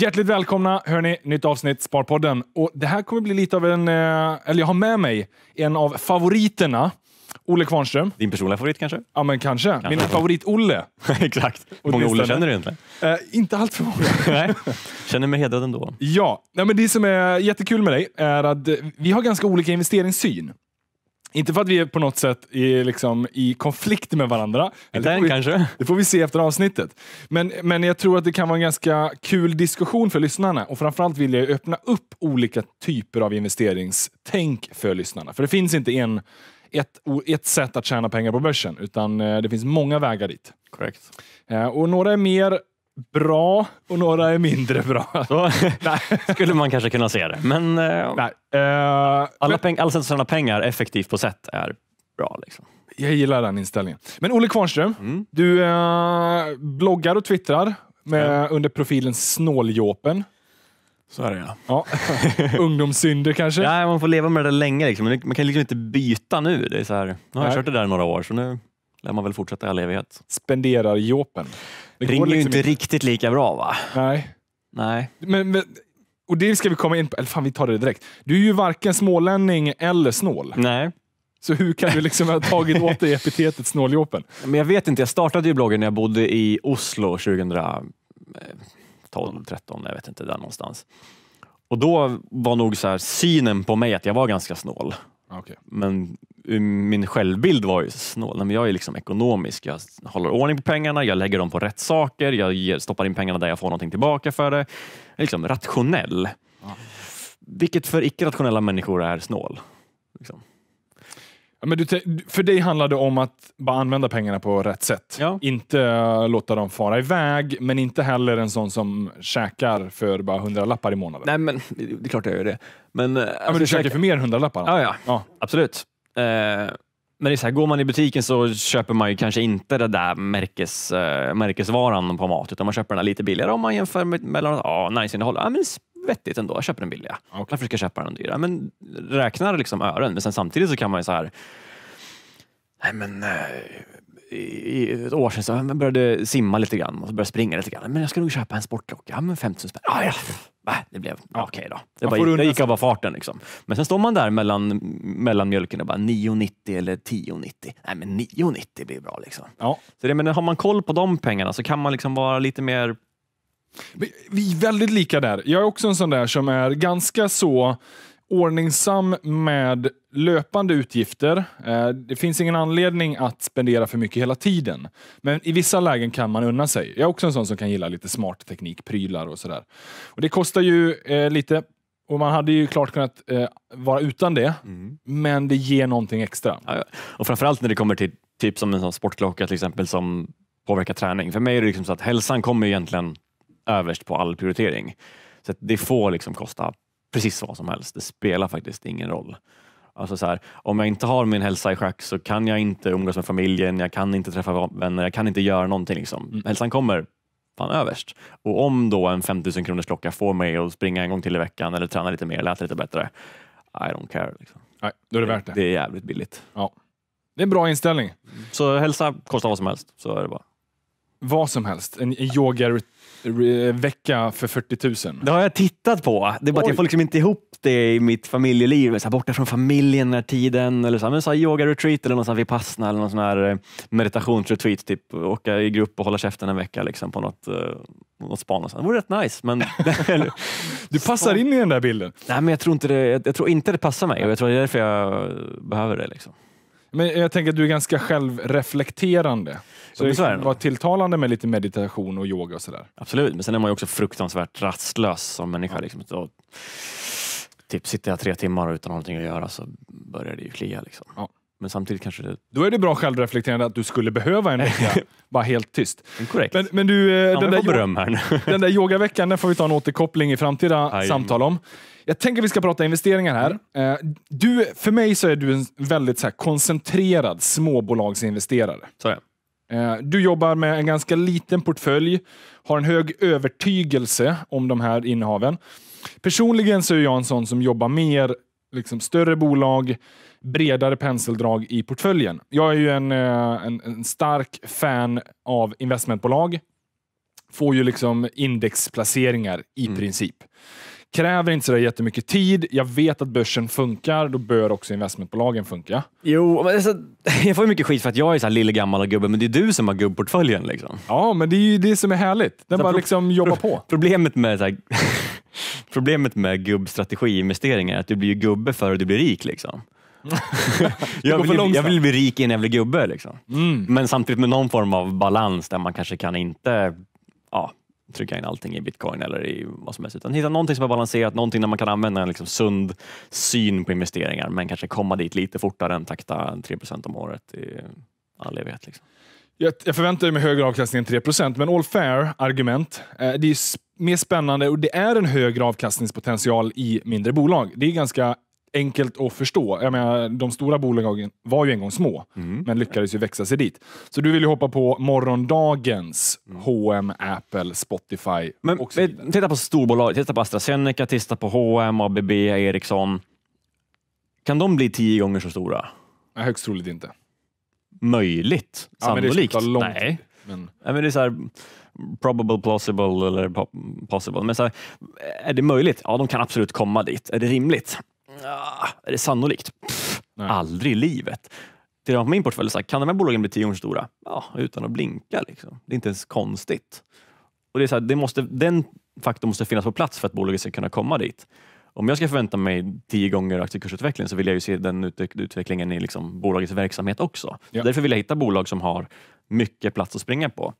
Hjärtligt välkomna! Hörni, nytt avsnitt Sparpodden. Och det här kommer bli lite av en... Eh, eller jag har med mig en av favoriterna. Olle Kvarnström. Din personliga favorit kanske? Ja, men kanske. kanske. Min favorit-Olle. Exakt. Hur många Olle känner du egentligen? Eh, inte allt för många. Nej. Känner mig hedrad ändå. Ja, Nej, men det som är jättekul med dig är att vi har ganska olika investeringssyn. Inte för att vi är på något sätt är liksom i konflikt med varandra. Eller, den, vi, kanske. Det får vi se efter avsnittet. Men, men jag tror att det kan vara en ganska kul diskussion för lyssnarna och framförallt vill jag öppna upp olika typer av investeringstänk för lyssnarna. För det finns inte en, ett, ett sätt att tjäna pengar på börsen utan eh, det finns många vägar dit. Korrekt. Eh, och några är mer bra och några är mindre bra. Så skulle man kanske kunna se det. Men eh, Nej. Eh, alla, peng alla sätt att tjäna pengar effektivt på sätt är bra. Liksom. Jag gillar den inställningen. Men Olle Kvarnström, mm. du eh, bloggar och twittrar med, mm. under profilen Snåljåpen. Så är det ja. ja. Ungdomssynder kanske? Nej, man får leva med det länge. Liksom. Man kan liksom inte byta nu. Det är så här, nu har jag Nej. kört det där i några år, så nu lär man väl fortsätta i all evighet. Spenderar jopen. Det ringer liksom ju inte in. riktigt lika bra va? Nej. Nej. Men, men, och det ska vi komma in på. Eller fan, vi tar det direkt. Du är ju varken smålänning eller snål. Nej. Så hur kan du liksom ha tagit åt dig epitetet snåljåpen? Men jag vet inte. Jag startade ju bloggen när jag bodde i Oslo 2012, 13, eh, jag vet inte, där någonstans. Och då var nog så här, synen på mig att jag var ganska snål. Okay. Men eh, min självbild var ju snål. jag är liksom ekonomisk. Jag håller ordning på pengarna, jag lägger dem på rätt saker, jag stoppar in pengarna där jag får någonting tillbaka för det. Jag är liksom rationell. Ja. Vilket för icke-rationella människor är snål. Liksom men du, för dig handlar det om att bara använda pengarna på rätt sätt. Ja. Inte äh, låta dem fara iväg, men inte heller en sån som käkar för bara hundralappar i månaden. Nej, men det är klart jag gör det. Men, äh, ja, men alltså, du käkar för mer än hundralappar? Ja, ja, ja. absolut. Uh, men det är så här, går man i butiken så köper man ju kanske inte den där märkes, uh, märkesvaran på mat, utan man köper den lite billigare om man jämför med mellan ah, näringsinnehåll. Ah, men vettigt ändå. Jag köper den billiga. Okay. Varför ska jag köpa den dyra? Men räknar liksom ören. Men sen samtidigt så kan man ju så här... Nej men... Eh, I ett år sedan så jag började simma lite grann och så började springa lite grann. Men jag ska nog köpa en sportklocka. Ja men 5000 spänn. Ah, ja. Det blev ja. okej okay då. Det, bara, det gick av bara farten. Liksom. Men sen står man där mellan, mellan mjölken och bara 9,90 eller 10,90. Nej men 9,90 blir bra liksom. Ja. Så det, men har man koll på de pengarna så kan man liksom vara lite mer vi är väldigt lika där. Jag är också en sån där som är ganska så ordningsam med löpande utgifter. Eh, det finns ingen anledning att spendera för mycket hela tiden. Men i vissa lägen kan man unna sig. Jag är också en sån som kan gilla lite smart teknik, prylar och sådär. Och det kostar ju eh, lite och man hade ju klart kunnat eh, vara utan det, mm. men det ger någonting extra. Ja, och framförallt när det kommer till typ som en sån sportklocka till exempel som påverkar träning. För mig är det liksom så att hälsan kommer egentligen överst på all prioritering. Så det får liksom kosta precis vad som helst. Det spelar faktiskt ingen roll. Alltså så här, om jag inte har min hälsa i schack så kan jag inte umgås med familjen, jag kan inte träffa vänner, jag kan inte göra någonting. Liksom. Mm. Hälsan kommer fan överst. Och om då en 5000 kronors klocka får mig att springa en gång till i veckan eller träna lite mer eller äta lite bättre, I don't care. Liksom. Nej, då är det värt det. Det, det är jävligt billigt. Ja. Det är en bra inställning. Så hälsa kostar vad som helst, så är det bara vad som helst. En yoga-vecka för 40 000. Det har jag tittat på. Det är bara att jag får liksom inte ihop det i mitt familjeliv. Så här, borta från familjen den tiden. Eller så här, men så här yoga-retreat eller någon sån här vipassna eller någon sån här eh, meditationsretreat. Typ. Åka i grupp och hålla käften en vecka liksom, på något, eh, något spa. Det vore rätt nice. Men... du passar in i den där bilden. Nej, men jag tror inte det, jag, jag tror inte det passar mig. jag tror det är därför jag behöver det. Liksom. Men jag tänker att du är ganska självreflekterande. Så det kan vara tilltalande med lite meditation och yoga och sådär. Absolut, men sen är man ju också fruktansvärt rastlös som människa. Ja. Liksom. Och, typ sitter jag tre timmar utan någonting att göra så börjar det ju klia. Liksom. Ja. Men samtidigt kanske det... Då är det bra självreflekterande att du skulle behöva en vecka. Bara helt tyst. Korrekt. Men, men du, eh, ja, den, där här den där yogaveckan den får vi ta en återkoppling i framtida Aj. samtal om. Jag tänker vi ska prata investeringar här. Mm. Eh, du, för mig så är du en väldigt så här, koncentrerad småbolagsinvesterare. Så är. Eh, du jobbar med en ganska liten portfölj, har en hög övertygelse om de här innehaven. Personligen så är jag en sån som jobbar mer liksom, större bolag, bredare penseldrag i portföljen. Jag är ju en, eh, en, en stark fan av investmentbolag. Får ju liksom indexplaceringar i mm. princip. Kräver inte sådär jättemycket tid. Jag vet att börsen funkar, då bör också investmentbolagen funka. Jo, men alltså, jag får mycket skit för att jag är så här lille gammal och gubbe, men det är du som har gubbportföljen. Liksom. Ja, men det är ju det som är härligt. Den så bara liksom jobbar på. Problemet med så här, problemet med gubbstrategiinvesteringar är att du blir gubbe före du blir rik. Liksom. jag, vill, jag, vill, bli rik i en jävla gubbe. Liksom. Mm. Men samtidigt med någon form av balans där man kanske kan inte ja, trycka in allting i bitcoin eller i vad som helst. Utan hitta någonting som är balanserat, någonting där man kan använda en liksom sund syn på investeringar men kanske komma dit lite fortare än takta 3 om året i all evighet. Liksom. Jag, jag förväntar mig högre avkastning än 3 men all fair argument. Eh, det är mer spännande och det är en högre avkastningspotential i mindre bolag. Det är ganska enkelt att förstå. Jag menar, de stora bolagen var ju en gång små, mm. men lyckades ju växa sig dit. Så du vill ju hoppa på morgondagens mm. H&M, Apple, Spotify men, och så vidare. Titta på storbolag, titta på AstraZeneca, titta på H&M, ABB, Ericsson. Kan de bli tio gånger så stora? Ja, högst troligt inte. Möjligt, ja, sannolikt. Men långt, Nej. Men... Ja, men det är så här, probable, plausible eller possible. Men så här, är det möjligt? Ja, de kan absolut komma dit. Är det rimligt? ah, är det sannolikt? Pff, aldrig i livet. Till de på min portfölj, så kan de här bolagen bli tio gånger stora? Ja, utan att blinka. Liksom. Det är inte ens konstigt. Och det är så här, det måste, den faktorn måste finnas på plats för att bolaget ska kunna komma dit. Om jag ska förvänta mig tio gånger aktiekursutveckling så vill jag ju se den utvecklingen i liksom bolagets verksamhet också. Ja. Därför vill jag hitta bolag som har mycket plats att springa på.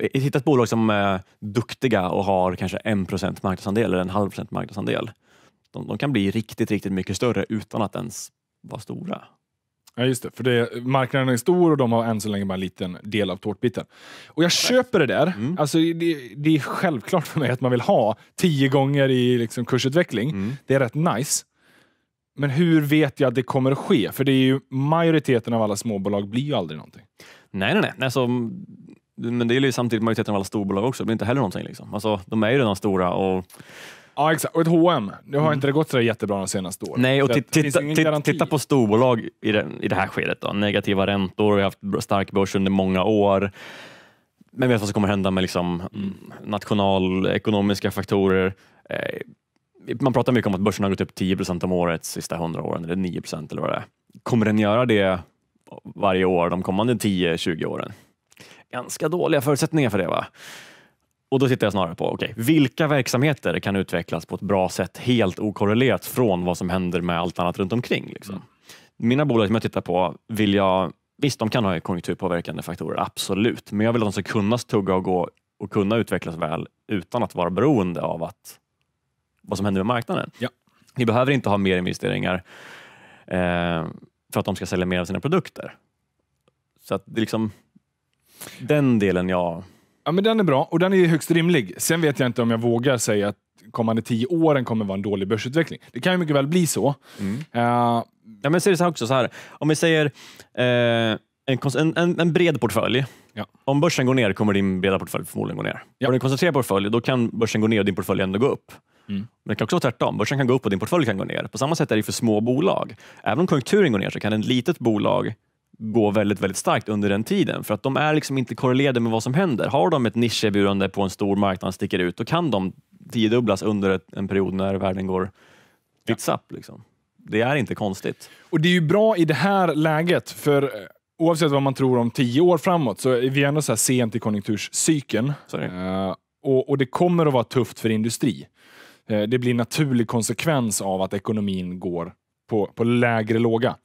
Eh, hitta ett bolag som är eh, duktiga och har kanske en procent marknadsandel eller en halv procent marknadsandel de, de kan bli riktigt, riktigt mycket större utan att ens vara stora. Ja, just det. För det, marknaden är stor och de har än så länge bara en liten del av tårtbiten. Och jag köper det där. Mm. Alltså, det, det, är självklart för mig att man vill ha tio gånger i liksom, kursutveckling. Mm. Det är rätt nice. Men hur vet jag att det kommer att ske? För det är ju majoriteten av alla småbolag blir ju aldrig någonting. Nej, nej, nej. Alltså, men det är ju samtidigt majoriteten av alla storbolag också. Det blir inte heller någonting. Liksom. Alltså, de är ju redan stora och Ja, exakt. Och ett H&M. Nu har mm. inte det gått så jättebra de senaste åren. Nej, och titta, titta på storbolag i det, i det här skedet. Då. Negativa räntor, vi har haft stark börs under många år. Men vi vet vad som kommer hända med liksom mm. nationalekonomiska faktorer? Eh, man pratar mycket om att börsen har gått upp 10 procent om året de sista 100 åren, eller 9 procent eller vad det är. Kommer den göra det varje år de kommande 10-20 åren? Ganska dåliga förutsättningar för det va? Och då tittar jag snarare på okay, vilka verksamheter kan utvecklas på ett bra sätt helt okorrelerat från vad som händer med allt annat runt omkring. Liksom. Mm. Mina bolag som jag tittar på vill jag Visst, de kan ha konjunkturpåverkande faktorer, absolut. Men jag vill att de ska kunna tugga och gå och kunna utvecklas väl utan att vara beroende av att, vad som händer med marknaden. Ja. Ni behöver inte ha mer investeringar eh, för att de ska sälja mer av sina produkter. Så att det är liksom den delen jag Ja, men den är bra och den är högst rimlig. Sen vet jag inte om jag vågar säga att kommande tio åren kommer vara en dålig börsutveckling. Det kan ju mycket väl bli så. Mm. Uh, ja, men ser det så också så här. Om vi säger uh, en, en, en, bred portfölj. Ja. Om börsen går ner kommer din breda portfölj förmodligen gå ner. Ja. Om du koncentrerad portfölj, då kan börsen gå ner och din portfölj ändå gå upp. Mm. Men det kan också vara tvärtom. Börsen kan gå upp och din portfölj kan gå ner. På samma sätt är det för små bolag. Även om konjunkturen går ner så kan ett litet bolag gå väldigt, väldigt starkt under den tiden för att de är liksom inte korrelerade med vad som händer. Har de ett nischerbjudande på en stor marknad sticker ut, då kan de tiodubblas under en period när världen går tits up. Liksom. Det är inte konstigt. Och det är ju bra i det här läget, för eh, oavsett vad man tror om tio år framåt så är vi ändå så här sent i konjunkturscykeln. Uh, och, och, det kommer att vara tufft för industri. Uh, det blir en naturlig konsekvens av att ekonomin går på, på lägre låga.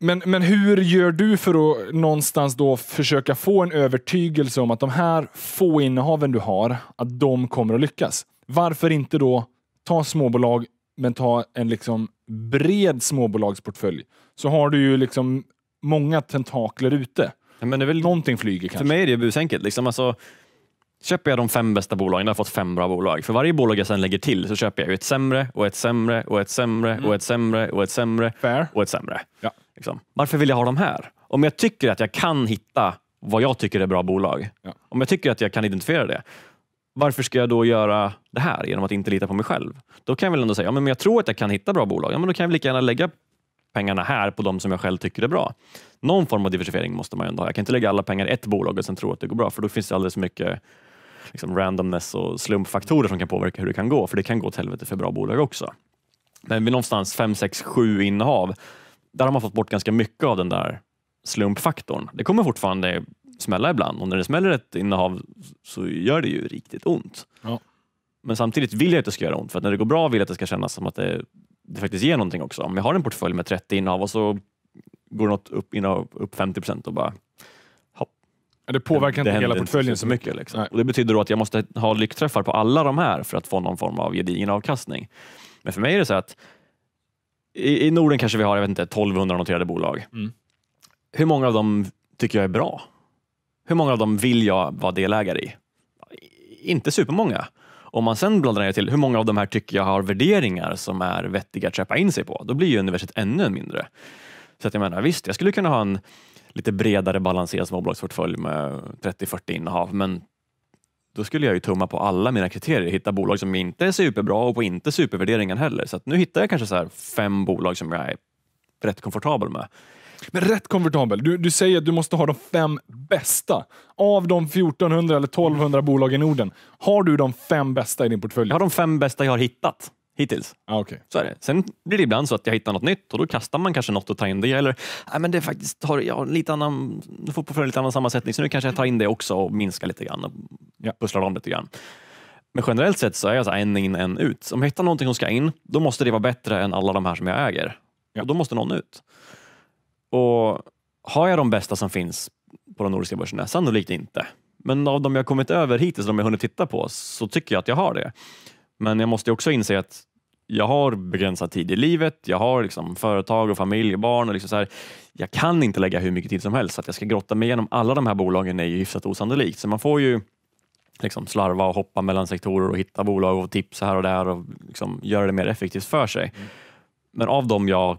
Men, men hur gör du för att någonstans då försöka få en övertygelse om att de här få innehaven du har, att de kommer att lyckas? Varför inte då ta småbolag, men ta en liksom bred småbolagsportfölj? Så har du ju liksom många tentakler ute. Ja, men det är väl, Någonting flyger kanske. För mig är det busenkelt. Liksom, alltså, köper jag de fem bästa bolagen, jag har fått fem bra bolag. För varje bolag jag sen lägger till så köper jag ett sämre och ett sämre och ett sämre och ett mm. sämre och ett sämre och ett sämre Fair. och ett sämre. Ja. Liksom. Varför vill jag ha de här? Om jag tycker att jag kan hitta vad jag tycker är bra bolag, ja. om jag tycker att jag kan identifiera det, varför ska jag då göra det här genom att inte lita på mig själv? Då kan jag väl ändå säga, ja, men jag tror att jag kan hitta bra bolag, ja, men då kan jag lika gärna lägga pengarna här på de som jag själv tycker är bra. Någon form av diversifiering måste man ju ändå ha. Jag kan inte lägga alla pengar i ett bolag och sen tro att det går bra, för då finns det alldeles för mycket liksom, randomness och slumpfaktorer som kan påverka hur det kan gå, för det kan gå åt helvete för bra bolag också. Men vid någonstans 5, 6, 7 innehav där har man fått bort ganska mycket av den där slumpfaktorn. Det kommer fortfarande smälla ibland och när det smäller ett innehav så gör det ju riktigt ont. Ja. Men samtidigt vill jag att det ska göra ont för när det går bra vill jag att det ska kännas som att det, det faktiskt ger någonting också. Om jag har en portfölj med 30 innehav och så går något upp, innehav, upp 50 procent och bara hopp. Det påverkar det, inte det hela portföljen inte så mycket. Så mycket liksom. Och det betyder då att jag måste ha lyckträffar på alla de här för att få någon form av gedigen avkastning. Men för mig är det så att i, i Norden kanske vi har jag vet inte, 1200 noterade bolag. Mm. Hur många av dem tycker jag är bra? Hur många av dem vill jag vara delägare i? Inte supermånga. Om man sen blandar ner till hur många av de här tycker jag har värderingar som är vettiga att köpa in sig på, då blir ju universitet ännu mindre. Så att jag menar, visst, jag skulle kunna ha en lite bredare balanserad småbolagsportfölj med 30-40 innehav, men då skulle jag ju tumma på alla mina kriterier. Hitta bolag som inte är superbra och på inte supervärderingen heller. Så nu hittar jag kanske så fem bolag som jag är rätt komfortabel med. Men rätt komfortabel. Du, du säger att du måste ha de fem bästa. Av de 1400 eller 1200 bolagen i Norden, har du de fem bästa i din portfölj? Jag har de fem bästa jag har hittat hittills. Ah, okay. Så är det. Sen blir det ibland så att jag hittar något nytt och då kastar man kanske något och tar in det. Eller nej, men det är faktiskt har, jag har lite annan, nu får på en lite annan sammansättning så nu kanske jag tar in det också och minskar lite grann och ja. pusslar om lite grann. Men generellt sett så är jag så en in, en ut. Om jag hittar någonting som ska in, då måste det vara bättre än alla de här som jag äger. Ja. Och då måste någon ut. Och har jag de bästa som finns på de nordiska börserna? Sannolikt inte. Men av de jag kommit över hittills, de jag hunnit titta på, så tycker jag att jag har det. Men jag måste också inse att jag har begränsad tid i livet, jag har liksom företag och familj och barn. Och liksom så här, jag kan inte lägga hur mycket tid som helst. Så att jag ska grotta mig igenom alla de här bolagen är ju hyfsat osannolikt. Så man får ju liksom slarva och hoppa mellan sektorer och hitta bolag och tips här och där och liksom göra det mer effektivt för sig. Mm. Men av dem jag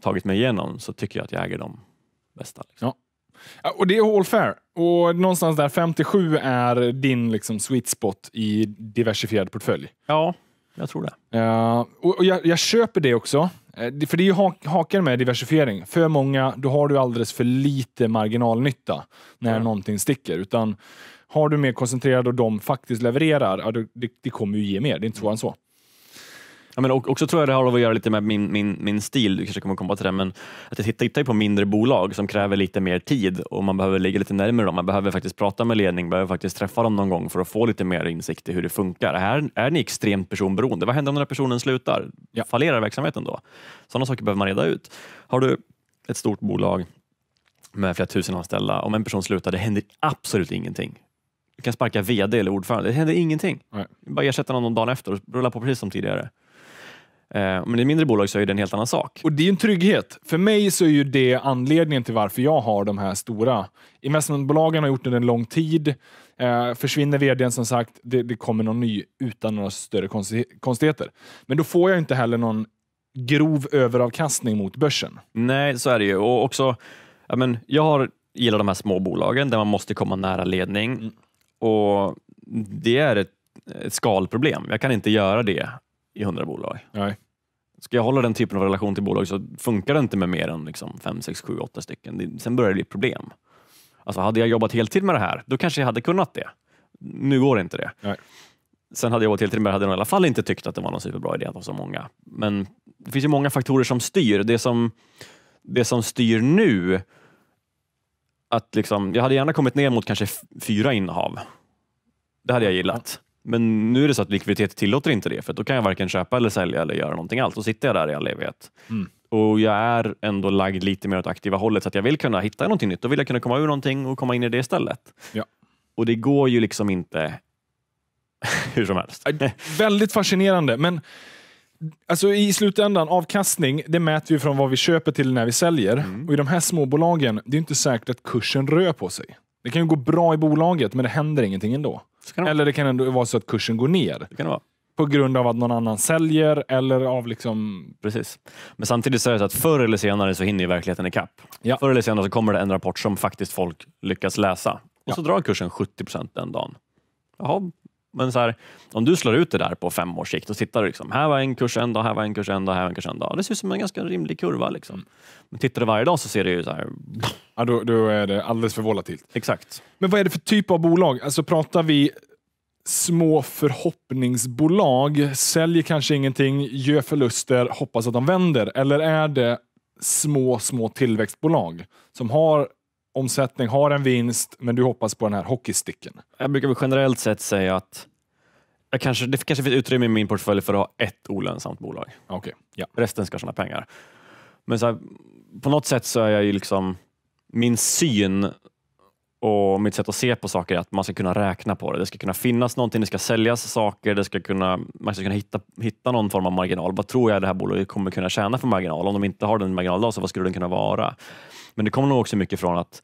tagit mig igenom så tycker jag att jag äger de bästa. Liksom. Ja. Och det är all fair. Och någonstans där 57 är din liksom sweet spot i diversifierad portfölj. Ja, jag tror det. Uh, och, jag, jag, köper det också. Eh, för det är ju haken med diversifiering. För många, då har du alldeles för lite marginalnytta när mm. någonting sticker. Utan har du mer koncentrerad och de faktiskt levererar, ja, det, det kommer ju ge mer. Det är inte svårare än så. Ja, men också tror jag det har att göra lite med min, min, min stil, du kanske kommer komma till det, men att jag tittar på mindre bolag som kräver lite mer tid och man behöver ligga lite närmare dem. Man behöver faktiskt prata med ledning, behöver faktiskt träffa dem någon gång för att få lite mer insikt i hur det funkar. Här är ni extremt personberoende. Vad händer om den här personen slutar? Ja. Fallerar verksamheten då? Sådana saker behöver man reda ut. Har du ett stort bolag med flera tusen anställda, om en person slutar, det händer absolut ingenting. Du kan sparka VD eller ordförande, det händer ingenting. Nej. Bara ersätta någon dagen efter och rulla på precis som tidigare. Eh, men i mindre bolag så är det en helt annan sak. Och det är en trygghet. För mig så är ju det anledningen till varför jag har de här stora. Investmentbolagen har gjort det en lång tid. Eh, försvinner vdn som sagt, det, det, kommer någon ny utan några större konstigheter. Men då får jag inte heller någon grov överavkastning mot börsen. Nej, så är det ju. Och också, jag, men, jag har, gillar de här små bolagen där man måste komma nära ledning. Mm. Och Det är ett ett skalproblem. Jag kan inte göra det i hundra bolag. Nej. Ska jag hålla den typen av relation till bolag så funkar det inte med mer än liksom 5, 6, 7, 8 stycken. sen börjar det bli problem. Alltså hade jag jobbat heltid med det här, då kanske jag hade kunnat det. Nu går inte det. Nej. Sen hade jag jobbat heltid med det hade jag i alla fall inte tyckt att det var någon superbra idé att ha så många. Men det finns ju många faktorer som styr. Det som, det som styr nu, att liksom, jag hade gärna kommit ner mot kanske fyra innehav. Det hade jag gillat. Men nu är det så att likviditet tillåter inte det, för då kan jag varken köpa eller sälja eller göra någonting alls. Då sitter jag där i all evighet. Mm. Och jag är ändå lagd lite mer åt aktiva hållet, så att jag vill kunna hitta någonting nytt. Då vill jag kunna komma ur någonting och komma in i det istället. Ja. Och det går ju liksom inte hur som helst. Väldigt fascinerande, men Alltså I slutändan, avkastning det mäter vi från vad vi köper till när vi säljer. Mm. Och I de här småbolagen, det är inte säkert att kursen rör på sig. Det kan ju gå bra i bolaget, men det händer ingenting ändå. Det det eller det kan ändå vara så att kursen går ner. Det kan det vara. På grund av att någon annan säljer eller av liksom... Precis. Men samtidigt så är det så att förr eller senare så hinner verkligheten ikapp. Ja. Förr eller senare så kommer det en rapport som faktiskt folk lyckas läsa. Och ja. så drar kursen 70 procent den dagen. Jaha, men så här, om du slår ut det där på fem års sikt och tittar liksom, här var en kurs en dag, här var en kurs en dag, här var en kurs en dag. Det ser ut som en ganska rimlig kurva. Liksom. Mm. Men tittar du varje dag så ser du ju så här... Ja, då, då är det alldeles för volatilt. Exakt. Men vad är det för typ av bolag? Alltså pratar vi små förhoppningsbolag, säljer kanske ingenting, gör förluster, hoppas att de vänder? Eller är det små, små tillväxtbolag som har omsättning, har en vinst, men du hoppas på den här hockeysticken? Jag brukar väl generellt sett säga att jag kanske, det kanske finns utrymme i min portfölj för att ha ett olönsamt bolag. Okay, ja. Resten ska tjäna pengar. Men så här, på något sätt så är jag ju liksom, min syn och mitt sätt att se på saker är att man ska kunna räkna på det. Det ska kunna finnas någonting, det ska säljas saker, det ska kunna, man ska kunna hitta, hitta någon form av marginal. Vad tror jag det här bolaget kommer kunna tjäna för marginal? Om de inte har den marginalen så vad skulle den kunna vara? Men det kommer nog också mycket från att,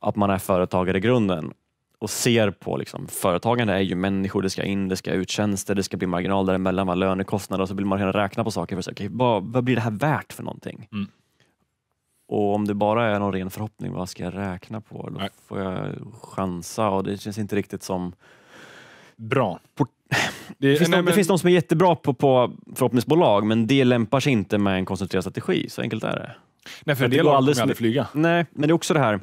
att man är företagare i grunden och ser på liksom, företagande är ju människor, det ska in, det ska ut tjänster, det ska bli marginal däremellan, lönekostnader och så vill man kunna räkna på saker för att se, okay, vad, vad, blir det här värt för någonting? Mm. Och om det bara är någon ren förhoppning, vad ska jag räkna på? Då Nej. får jag chansa och det känns inte riktigt som... Bra. Port... Det, finns, nej, de, men... det finns de som är jättebra på, på förhoppningsbolag, men det lämpar sig inte med en koncentrerad strategi. Så enkelt är det. Nej, för en del lag kommer aldrig flyga. Nej, men det är också det här eh,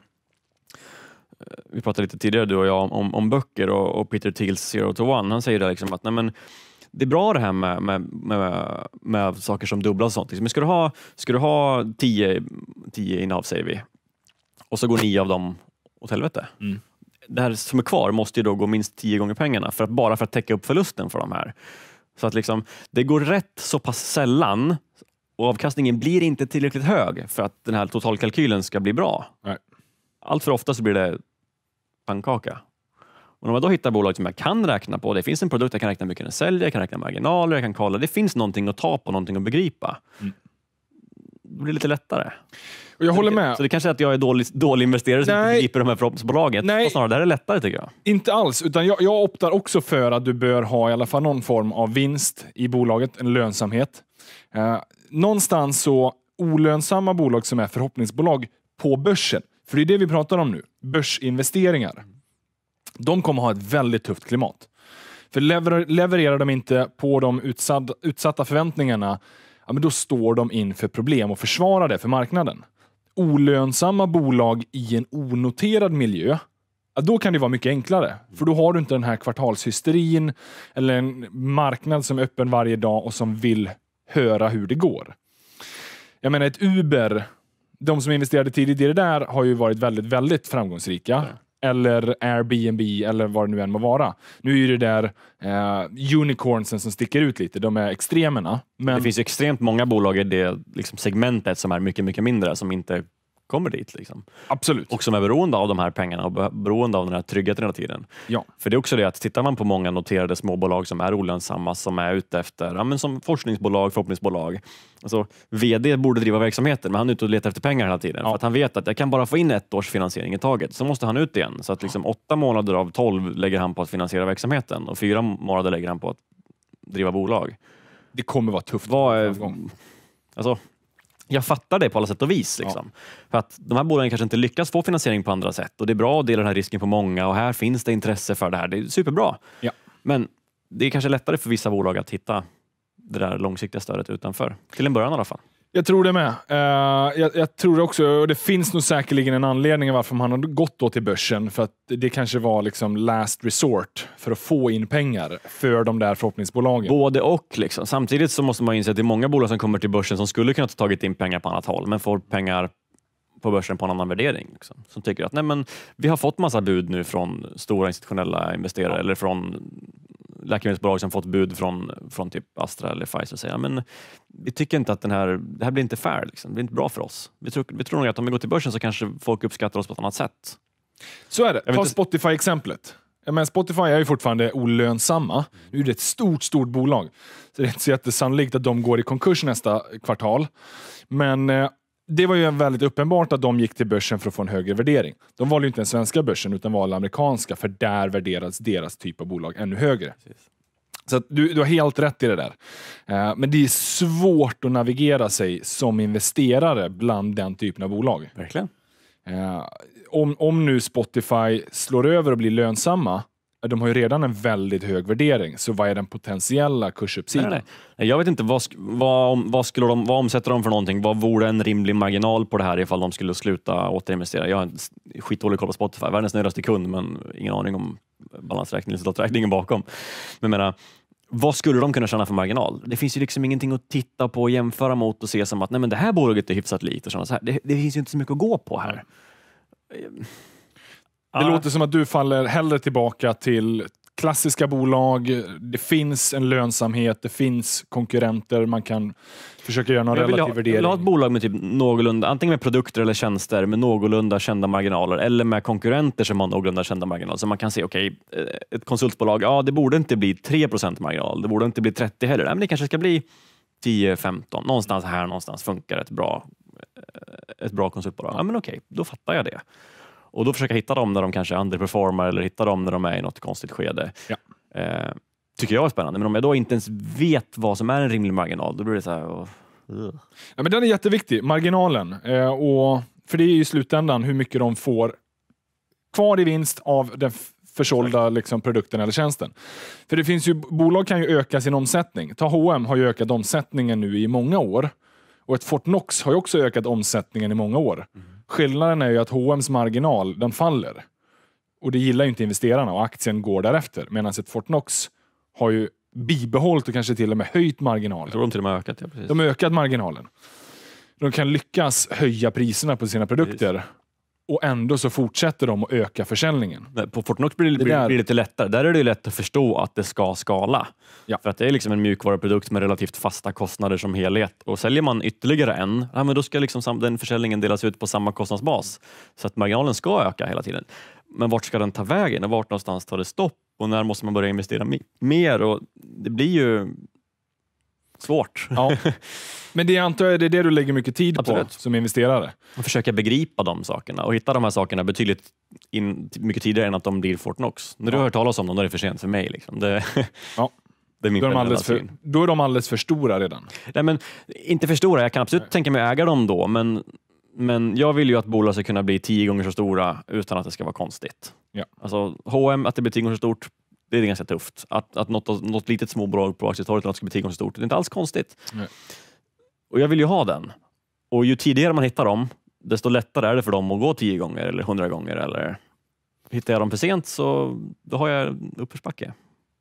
vi pratade lite tidigare du och jag om, om, böcker och, och, Peter Thiels Zero to One. Han säger där liksom att nej men, det är bra det här med, med, med, med saker som dubblas och sånt. Men ska du ha, ska du ha tio, tio innehav säger vi och så går nio av dem åt helvete. Mm. Det här som är kvar måste ju då gå minst tio gånger pengarna för att, bara för att täcka upp förlusten för de här. Så att liksom, det går rätt så pass sällan och avkastningen blir inte tillräckligt hög för att den här totalkalkylen ska bli bra. Nej. Allt för ofta så blir det pannkaka. Och när man då hittar bolag som jag kan räkna på, det finns en produkt, jag kan räkna hur mycket den säljer, jag kan räkna marginaler, jag kan kolla, det finns någonting att ta på, någonting att begripa. Mm. Det blir lite lättare. Och jag håller med. Så det kanske är att jag är dålig, dålig investerare som inte begriper de här förhoppningsbolaget. Nej. Och snarare, det här är lättare tycker jag. Inte alls, utan jag, jag optar också för att du bör ha i alla fall någon form av vinst i bolaget, en lönsamhet. Eh, någonstans så, olönsamma bolag som är förhoppningsbolag på börsen, för det är det vi pratar om nu, börsinvesteringar. De kommer ha ett väldigt tufft klimat. För levererar de inte på de utsatta förväntningarna, ja, men då står de inför problem och försvarar det för marknaden. Olönsamma bolag i en onoterad miljö, ja, då kan det vara mycket enklare. För då har du inte den här kvartalshysterin eller en marknad som är öppen varje dag och som vill höra hur det går. Jag menar, ett Uber de som investerade tidigt i det där har ju varit väldigt, väldigt framgångsrika eller Airbnb eller vad det nu än må vara. Nu är det där eh, unicornsen som sticker ut lite, de är extremerna. Men... Det finns extremt många bolag i det liksom segmentet som är mycket, mycket mindre, som inte kommer dit. Liksom. Absolut. Och som är beroende av de här pengarna och beroende av den här tryggheten hela tiden. Ja. För det är också det att tittar man på många noterade småbolag som är olönsamma, som är ute efter, ja, men som forskningsbolag, förhoppningsbolag. Alltså, VD borde driva verksamheten, men han är ute och letar efter pengar hela tiden. Ja. För att han vet att jag kan bara få in ett års finansiering i taget, så måste han ut igen. Så att liksom åtta månader av tolv lägger han på att finansiera verksamheten och fyra månader lägger han på att driva bolag. Det kommer vara tufft. Vad är, alltså, jag fattar det på alla sätt och vis. Liksom. Ja. För att De här bolagen kanske inte lyckas få finansiering på andra sätt och det är bra att dela den här risken på många och här finns det intresse för det här. Det är superbra. Ja. Men det är kanske lättare för vissa bolag att hitta det där långsiktiga stödet utanför. Till en början i alla fall. Jag tror det med. Uh, jag, jag, tror också, och det finns nog säkerligen en anledning varför man har gått då till börsen. För att det kanske var liksom last resort för att få in pengar för de där förhoppningsbolagen. Både och. Liksom. Samtidigt så måste man inse att det är många bolag som kommer till börsen som skulle kunna ha tagit in pengar på annat håll, men får pengar på börsen på en annan värdering. Liksom. Som tycker att nej, men vi har fått massa bud nu från stora institutionella investerare ja. eller från läkemedelsbolag som fått bud från, från typ Astra eller Pfizer säger men vi tycker inte att den här, det här blir inte fair, liksom. det blir inte bra för oss. Vi tror, vi tror nog att om vi går till börsen så kanske folk uppskattar oss på ett annat sätt. Så är det. Ta Spotify-exemplet. Men Spotify är ju fortfarande olönsamma. Nu är det ett stort, stort bolag. Så det är inte så jättesannolikt att de går i konkurs nästa kvartal. Men eh, det var ju väldigt uppenbart att de gick till börsen för att få en högre värdering. De valde ju inte den svenska börsen utan valde amerikanska för där värderades deras typ av bolag ännu högre. Precis. Så du, du har helt rätt i det där. Eh, men det är svårt att navigera sig som investerare bland den typen av bolag. Verkligen. Eh, om, om nu Spotify slår över och blir lönsamma, de har ju redan en väldigt hög värdering, så vad är den potentiella kursuppsidan? Nej, nej. Jag vet inte, vad, vad, vad, skulle de, vad omsätter de för någonting? Vad vore en rimlig marginal på det här ifall de skulle sluta återinvestera? Jag har skitdålig koll på Spotify, världens nöjdaste kund, men ingen aning om balansräkningen, resultaträkningen bakom. Men jag menar, vad skulle de kunna tjäna för marginal? Det finns ju liksom ingenting att titta på och jämföra mot och se som att nej, men det här bolaget är hyfsat lite. Så här. Det, det finns ju inte så mycket att gå på här det låter som att du faller hellre tillbaka till klassiska bolag. Det finns en lönsamhet, det finns konkurrenter, man kan försöka göra någon relativ ha, värdering. Jag vill ha ett bolag med typ någorlunda, antingen med produkter eller tjänster med någorlunda kända marginaler eller med konkurrenter som har någorlunda kända marginaler. Så man kan se, okej, okay, eh, ett konsultbolag, ja det borde inte bli 3 marginal, det borde inte bli 30 heller, men det kanske ska bli 10-15, någonstans här någonstans funkar ett bra, eh, ett bra konsultbolag. Ja men okej, okay, då fattar jag det. Och då försöka hitta dem när de kanske underperformar eller hitta dem när de är i något konstigt skede. Ja. Eh, tycker jag är spännande. Men om jag då inte ens vet vad som är en rimlig marginal, då blir det så här... Och... Ja, men den är jätteviktig, marginalen. Eh, och, för det är i slutändan hur mycket de får kvar i vinst av den försålda liksom, produkten eller tjänsten. För det finns ju, bolag kan ju öka sin omsättning. Ta H&M har ju ökat omsättningen nu i många år. Och ett Fortnox har ju också ökat omsättningen i många år. Mm. Skillnaden är ju att H&M's marginal, den faller. Och det gillar ju inte investerarna och aktien går därefter. Medan ett Fortnox har ju bibehållit och kanske till och med höjt marginalen. Jag tror de till och med har ökat. Ja, precis. De har ökat marginalen. De kan lyckas höja priserna på sina produkter och ändå så fortsätter de att öka försäljningen. På Fortnox blir det, det blir lite lättare. Där är det lätt att förstå att det ska skala. Ja. För att det är liksom en mjukvaruprodukt med relativt fasta kostnader som helhet. Och Säljer man ytterligare en, ja, men då ska liksom den försäljningen delas ut på samma kostnadsbas. Så att marginalen ska öka hela tiden. Men vart ska den ta vägen och vart någonstans tar det stopp? Och när måste man börja investera mer? Och det blir ju svårt. Ja. Men det antar jag är det du lägger mycket tid Absolut. på som investerare? Och försöka begripa de sakerna och hitta de här sakerna betydligt in, mycket tidigare än att de blir Fortnox. När du har hört talas om dem, då är det för sent för mig. Liksom. Det, ja. är då, är de alldeles för, då är de alldeles för stora redan? Nej, men inte för stora. Jag kan absolut Nej. tänka mig att äga dem då, men, men jag vill ju att bolag ska kunna bli tio gånger så stora utan att det ska vara konstigt. Ja. Alltså H&M att det blir tio gånger så stort, det är ganska tufft. Att, att något, något litet småbolag på aktietorget ska bli tio gånger så stort, det är inte alls konstigt. Nej. Och jag vill ju ha den. Och ju tidigare man hittar dem, desto lättare är det för dem att gå tio gånger eller hundra gånger. Eller... Hittar jag dem för sent så då har jag uppförsbacke.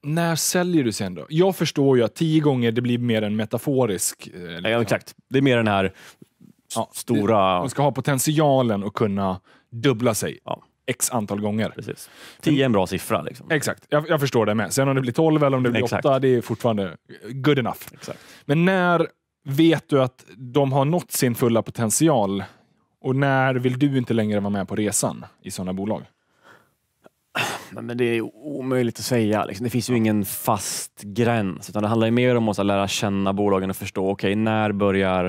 När säljer du sen då? Jag förstår ju att tio gånger det blir mer en metaforisk... Eh, liksom. Ja, exakt. Det är mer den här ja, stora... Man ska ha potentialen att kunna dubbla sig. Ja x antal gånger. Precis. 10 är en bra siffra. Liksom. Exakt, jag, jag, förstår det med. Sen om det blir 12 eller om det blir Exakt. 8, det är fortfarande good enough. Exakt. Men när vet du att de har nått sin fulla potential och när vill du inte längre vara med på resan i sådana bolag? Men det är omöjligt att säga. Liksom. Det finns ju ingen fast gräns. Utan det handlar mer om att lära känna bolagen och förstå, okej, okay, när börjar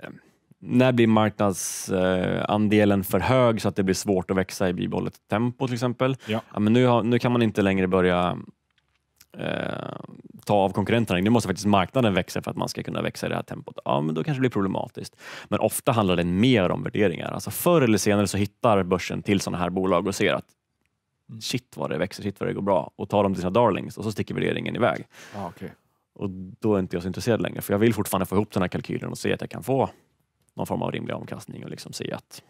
eh, när blir marknadsandelen för hög så att det blir svårt att växa i bibehållet tempo till exempel? Ja. ja men nu, har, nu kan man inte längre börja Eh, ta av konkurrenterna. Nu måste faktiskt marknaden växa för att man ska kunna växa i det här tempot. Ja, men då kanske det blir problematiskt. Men ofta handlar det mer om värderingar. Alltså förr eller senare så hittar börsen till sådana här bolag och ser att mm. shit vad det växer, shit vad det går bra och tar dem till sina darlings och så sticker värderingen iväg. Ah, okay. Och då är inte jag så intresserad längre för jag vill fortfarande få ihop den här kalkylen och se att jag kan få någon form av rimlig avkastning och liksom se att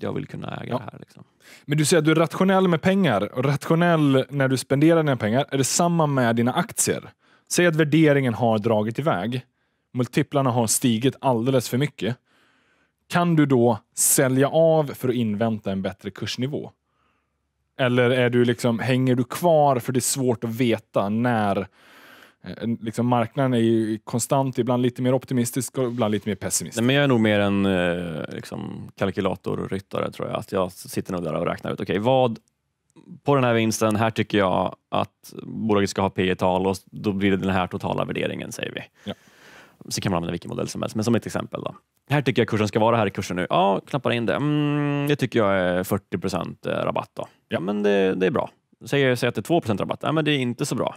jag vill kunna äga ja. det här. Liksom. Men du säger att du är rationell med pengar. Och rationell när du spenderar dina pengar, är det samma med dina aktier? Säg att värderingen har dragit iväg. Multiplarna har stigit alldeles för mycket. Kan du då sälja av för att invänta en bättre kursnivå? Eller är du liksom, hänger du kvar för det är svårt att veta när Eh, liksom marknaden är ju konstant, ibland lite mer optimistisk och ibland lite mer pessimistisk. Nej, men jag är nog mer en eh, liksom, kalkylatorryttare tror jag. Att jag sitter nog där och räknar ut, okej okay, vad på den här vinsten, här tycker jag att bolaget ska ha P e tal och då blir det den här totala värderingen säger vi. Ja. Så kan man använda vilken modell som helst, men som ett exempel. Då. Här tycker jag kursen ska vara, här är kursen nu. Ja, knappar in det. Mm, det tycker jag är 40 eh, rabatt. Då. Ja. Men det, det är bra. Säger, säger att det är 2 rabatt, ja, men det är inte så bra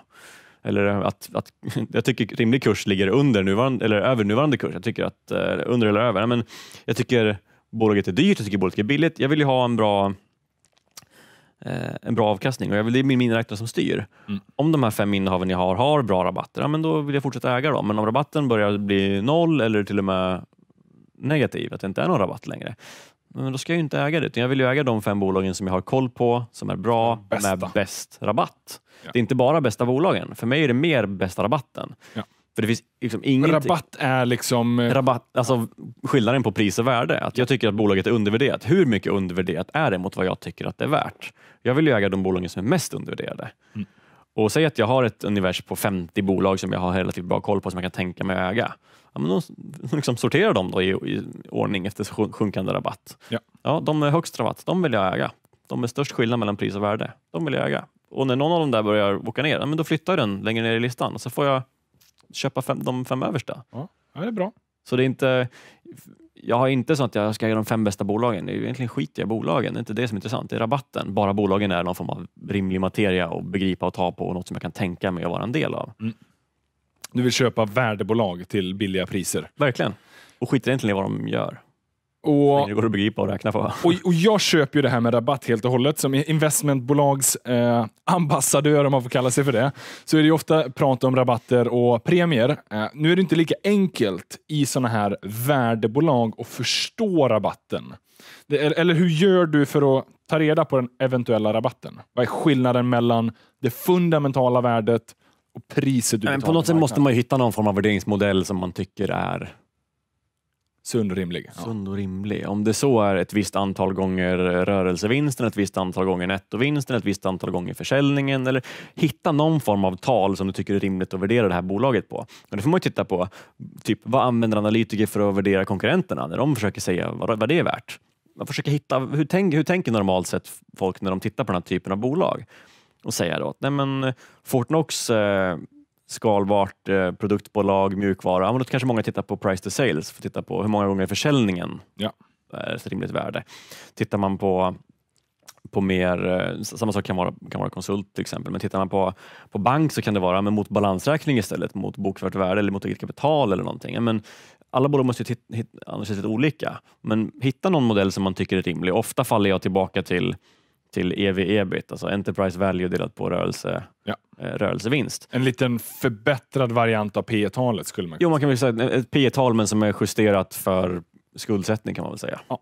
eller att, att, jag tycker rimlig kurs ligger under nuvarande, eller över nuvarande kurs. Jag tycker att eh, under eller över. Men jag tycker bolaget är dyrt, jag tycker bolaget är billigt. Jag vill ju ha en bra, eh, en bra avkastning och jag vill, det är min miniräknare som styr. Mm. Om de här fem innehaven jag har har bra rabatter, ja, men då vill jag fortsätta äga dem. Men om rabatten börjar bli noll eller till och med negativ, att det inte är någon rabatt längre, men då ska jag ju inte äga det. Utan jag vill ju äga de fem bolagen som jag har koll på, som är bra, bästa. med bäst rabatt. Ja. Det är inte bara bästa bolagen. För mig är det mer bästa rabatten. Ja. För det finns liksom inget... Rabatt är liksom... Eh, rabatt, alltså skillnaden på pris och värde. Att jag tycker att bolaget är undervärderat. Hur mycket undervärderat är det mot vad jag tycker att det är värt? Jag vill ju äga de bolagen som är mest undervärderade. Mm. Och säg att jag har ett universum på 50 bolag som jag har relativt bra koll på som jag kan tänka mig att äga ja, men de liksom sorterar dem då i, i ordning efter sjunkande rabatt. Ja. Ja, de med högst rabatt, de vill jag äga. De med störst skillnad mellan pris och värde, de vill jag äga. Och när någon av dem där börjar åka ner, ja, men då flyttar jag den längre ner i listan och så får jag köpa fem, de fem översta. Ja, det är bra. Så det är inte... Jag har inte så att jag ska äga de fem bästa bolagen. Det är ju egentligen skit i bolagen. Det är inte det som är intressant. Det är rabatten. Bara bolagen är någon form av rimlig materia att begripa och ta på och något som jag kan tänka mig att vara en del av. Mm du vill köpa värdebolag till billiga priser. Verkligen. Och skiter egentligen i vad de gör. Och, det går att begripa och räkna på. Och, och, jag köper ju det här med rabatt helt och hållet. Som investmentbolags eh, ambassadör, om man får kalla sig för det, så är det ofta prat om rabatter och premier. Eh, nu är det inte lika enkelt i sådana här värdebolag att förstå rabatten. Det, eller hur gör du för att ta reda på den eventuella rabatten? Vad är skillnaden mellan det fundamentala värdet och priset du Men på något sätt måste man ju hitta någon form av värderingsmodell som man tycker är Sund och rimlig. Sund och rimlig. Om det så är ett visst antal gånger rörelsevinsten, ett visst antal gånger nettovinsten, ett visst antal gånger försäljningen. Eller hitta någon form av tal som du tycker är rimligt att värdera det här bolaget på. Och det får man titta på. Typ, vad använder analytiker för att värdera konkurrenterna när de försöker säga vad, vad det är värt? Man försöker hitta, hur, tänk, hur tänker normalt sett folk när de tittar på den här typen av bolag? och säga då att nej men Fortnox eh, skalbart eh, produktbolag, mjukvara. Ja, men då kanske många tittar på price to sales för att titta på hur många gånger försäljningen ja. är ett rimligt värde. Tittar man på på mer, eh, samma sak kan vara, kan vara konsult till exempel, men tittar man på, på bank så kan det vara men mot balansräkning istället, mot bokfört värde eller mot eget kapital eller någonting. Men alla bolag måste ju hit, annars lite olika, men hitta någon modell som man tycker är rimlig. Ofta faller jag tillbaka till till EV-ebit, alltså Enterprise Value delat på rörelse, ja. eh, rörelsevinst. En liten förbättrad variant av P talet skulle man kunna Jo, man kan väl säga ett P tal men som är justerat för skuldsättning kan man väl säga. Ja.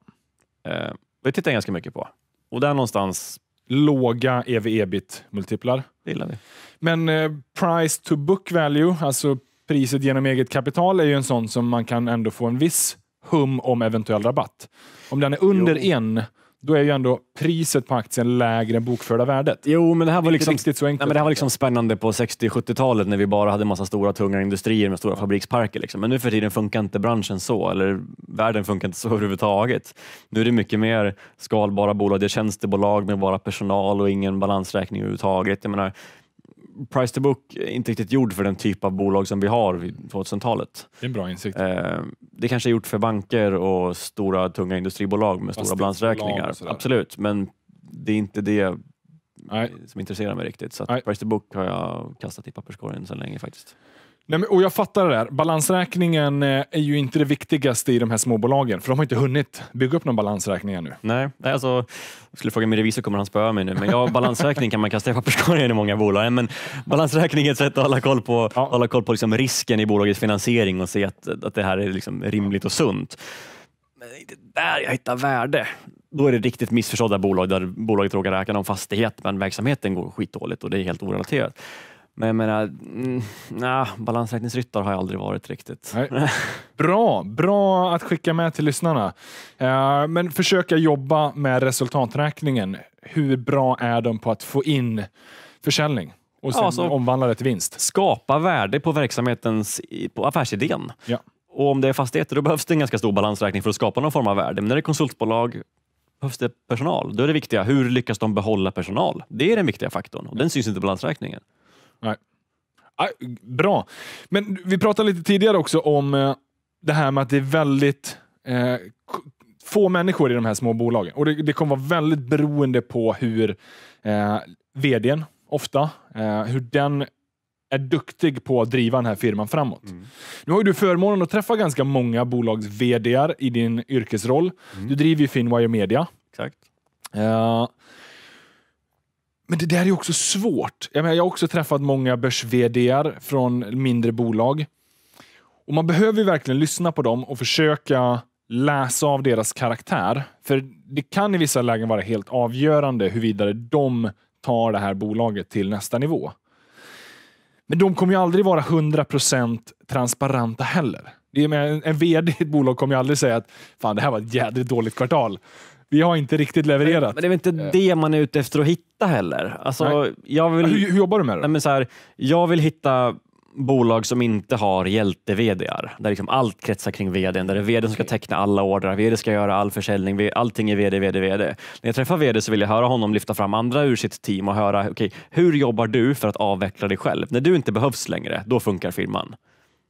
Eh, det tittar jag ganska mycket på. Och där någonstans... Låga EV-ebit-multiplar. Det gillar vi. Men eh, price to book value, alltså priset genom eget kapital, är ju en sån som man kan ändå få en viss hum om eventuell rabatt. Om den är under jo. en då är ju ändå priset på aktien lägre än bokförda värdet. Jo, men det här var, liksom, så enkelt, nej, det här var liksom spännande på 60-70-talet när vi bara hade massa stora tunga industrier med stora fabriksparker. Liksom. Men nu för tiden funkar inte branschen så, eller världen funkar inte så överhuvudtaget. Nu är det mycket mer skalbara bolag, det är tjänstebolag med bara personal och ingen balansräkning överhuvudtaget. Jag menar, price to book är inte riktigt gjord för den typ av bolag som vi har vid 2000-talet. Det är en bra insikt. Eh, det kanske är gjort för banker och stora tunga industribolag med stora balansräkningar. Absolut, men det är inte det Nej. som intresserar mig riktigt. Så price to book har jag kastat i papperskorgen sedan länge faktiskt. Nej, men, och jag fattar det där. Balansräkningen eh, är ju inte det viktigaste i de här småbolagen, för de har inte hunnit bygga upp någon balansräkning ännu. Nej, alltså, jag skulle fråga min revisor, kommer han spöa mig nu? Men ja, balansräkning kan man kasta i papperskorgen i många bolag. Men balansräkning är ett sätt att hålla koll på, ja. hålla koll på liksom risken i bolagets finansiering och se att, att det här är liksom rimligt och sunt. Men det är där jag hittar värde då är det riktigt missförstådda bolag där bolaget råkar räkna om fastighet men verksamheten går skitdåligt och det är helt orelaterat. Men jag menar, mm, nah, balansräkningsryttar har jag aldrig varit riktigt. Nej. Bra, bra att skicka med till lyssnarna. Uh, men försöka jobba med resultaträkningen. Hur bra är de på att få in försäljning? Och sen ja, alltså, omvandla det till vinst. Skapa värde på verksamhetens, på affärsidén. Ja. Och om det är fastigheter, då behövs det en ganska stor balansräkning för att skapa någon form av värde. Men när det är konsultbolag, behövs det personal? Då är det viktiga, hur lyckas de behålla personal? Det är den viktiga faktorn och den syns inte i balansräkningen. Nej. Ah, bra. Men vi pratade lite tidigare också om eh, det här med att det är väldigt eh, få människor i de här små bolagen. Och Det, det kommer vara väldigt beroende på hur eh, vdn, ofta, eh, hur den är duktig på att driva den här firman framåt. Mm. Nu har du förmånen att träffa ganska många bolags vd i din yrkesroll. Mm. Du driver ju Finwire Media. Exakt. Eh, men det där är också svårt. Jag, menar, jag har också träffat många börs från mindre bolag. Och Man behöver verkligen lyssna på dem och försöka läsa av deras karaktär. För det kan i vissa lägen vara helt avgörande hur vidare de tar det här bolaget till nästa nivå. Men de kommer ju aldrig vara 100% transparenta heller. En, en vd i ett bolag kommer ju aldrig säga att Fan, det här var ett jädrigt dåligt kvartal vi har inte riktigt levererat. Men, det är väl inte eh. det man är ute efter att hitta heller? Alltså, jag vill, hur, hur, jobbar du med det? Nej, men så här, jag vill hitta bolag som inte har hjälte-vdar, där liksom allt kretsar kring vdn, där det är vdn som ska mm. teckna alla ordrar, vd ska göra all försäljning, allting är vd, vd, vd. När jag träffar vd så vill jag höra honom lyfta fram andra ur sitt team och höra, okej, okay, hur jobbar du för att avveckla dig själv? När du inte behövs längre, då funkar firman.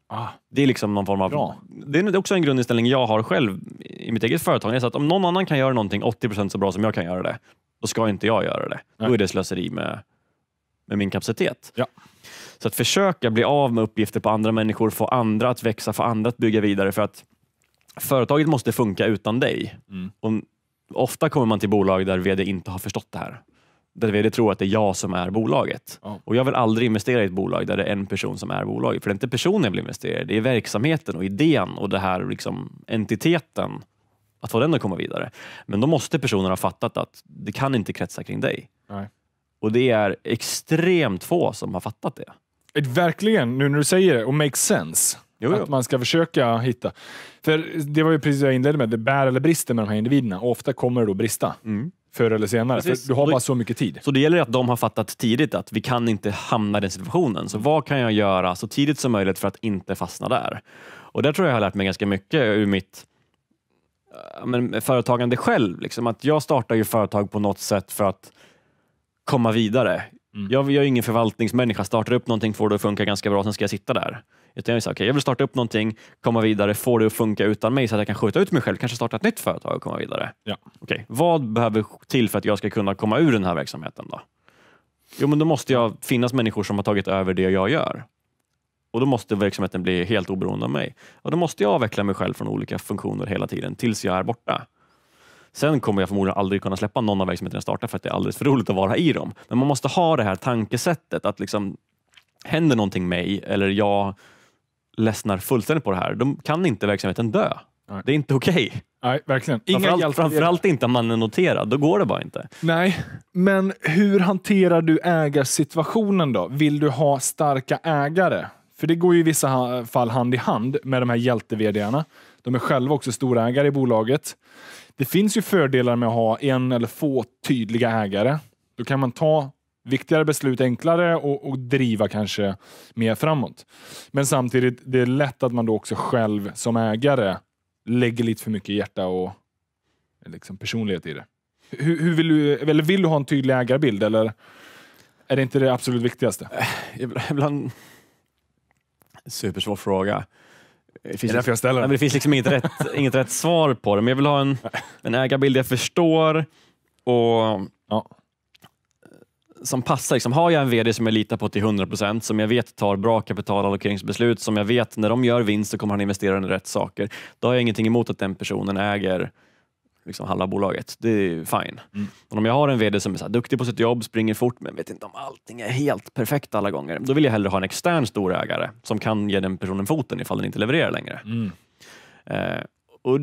Ah, det är liksom någon form av... Bra. Det är också en grundinställning jag har själv i mitt eget företag. Det är så att om någon annan kan göra någonting 80 så bra som jag kan göra det, då ska inte jag göra det. Nej. Då är det slöseri med, med min kapacitet. Ja. Så att försöka bli av med uppgifter på andra människor, få andra att växa, få andra att bygga vidare. För att företaget måste funka utan dig. Mm. Och ofta kommer man till bolag där vd inte har förstått det här där vd tror att det är jag som är bolaget. Ja. Och jag vill aldrig investera i ett bolag där det är en person som är bolaget. För det är inte personen jag vill investera i, det är verksamheten och idén och det här liksom entiteten. Att få den att komma vidare. Men då måste personen ha fattat att det kan inte kretsa kring dig. Nej. Och det är extremt få som har fattat det. Verkligen, nu när du säger det, och makes sense. Jo, jo. Att man ska försöka hitta. För det var ju precis det jag inledde med, det bär eller brister med de här individerna. Och ofta kommer det då brista. Mm förr eller senare. För du har bara så mycket tid. Så det gäller att de har fattat tidigt att vi kan inte hamna i den situationen. Så vad kan jag göra så tidigt som möjligt för att inte fastna där? Och där tror jag jag har lärt mig ganska mycket ur mitt men, företagande själv. Liksom. Att jag startar ju företag på något sätt för att komma vidare. Mm. Jag, jag är ingen förvaltningsmänniska. Startar upp någonting, får det att funka ganska bra, sen ska jag sitta där. Utan jag sa, okay, jag vill starta upp någonting, komma vidare, få det att funka utan mig så att jag kan skjuta ut mig själv, kanske starta ett nytt företag och komma vidare. Ja. Okay, vad behöver till för att jag ska kunna komma ur den här verksamheten då? Jo, men då måste jag finnas människor som har tagit över det jag gör. Och då måste verksamheten bli helt oberoende av mig. Och då måste jag avveckla mig själv från olika funktioner hela tiden tills jag är borta. Sen kommer jag förmodligen aldrig kunna släppa någon av verksamheterna jag startar för att det är alldeles för roligt att vara i dem. Men man måste ha det här tankesättet att liksom, händer någonting mig eller jag ledsnar fullständigt på det här. De kan inte verksamheten dö. Nej. Det är inte okej. Okay. Nej, verkligen. Inga framförallt, framförallt inte om man är noterad. Då går det bara inte. Nej, men hur hanterar du ägarsituationen då? Vill du ha starka ägare? För det går ju i vissa fall hand i hand med de här hjälte-vdarna. De är själva också storägare i bolaget. Det finns ju fördelar med att ha en eller få tydliga ägare. Då kan man ta viktigare beslut enklare och, och, driva kanske mer framåt. Men samtidigt, det är lätt att man då också själv som ägare lägger lite för mycket hjärta och liksom personlighet i det. Hur, hur vill, du, eller vill du ha en tydlig ägarbild eller är det inte det absolut viktigaste? Eh, ibland... Supersvår fråga. Det finns, det, liksom, jag nej, det finns liksom inget rätt, inget rätt svar på det, men jag vill ha en, en ägarbild jag förstår och ja som passar. Liksom, har jag en VD som jag litar på till 100 procent, som jag vet tar bra kapitalallokeringsbeslut, som jag vet när de gör vinst så kommer han investera i rätt saker. Då har jag ingenting emot att den personen äger liksom halva bolaget. Det är fine. Mm. Men om jag har en VD som är så duktig på sitt jobb, springer fort, men vet inte om allting är helt perfekt alla gånger. Då vill jag hellre ha en extern storägare som kan ge den personen foten ifall den inte levererar längre. Mm. Eh, och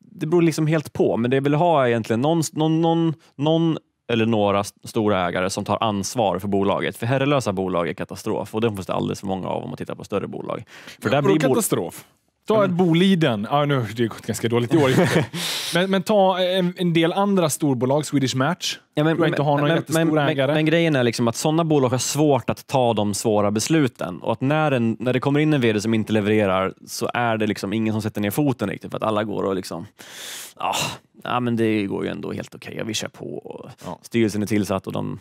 det beror liksom helt på, men det jag vill ha är egentligen någon, någon, någon, någon eller några stora ägare som tar ansvar för bolaget. För herrelösa bolag är katastrof och det finns det alldeles för många av om man tittar på större bolag. För där blir katastrof? Ta ett Boliden, ah, nu, det har gått ganska dåligt i år. men, men ta eh, en, en, del andra storbolag, Swedish Match. Ja, men, inte har någon men, jättestor men, ägare. Men, men grejen är liksom att sådana bolag har svårt att ta de svåra besluten. Och att när, en, när det kommer in en vd som inte levererar så är det liksom ingen som sätter ner foten riktigt för att alla går och liksom ah, ja, men det går ju ändå helt okej. Okay. Vi kör på. Ja. Styrelsen är tillsatt och de,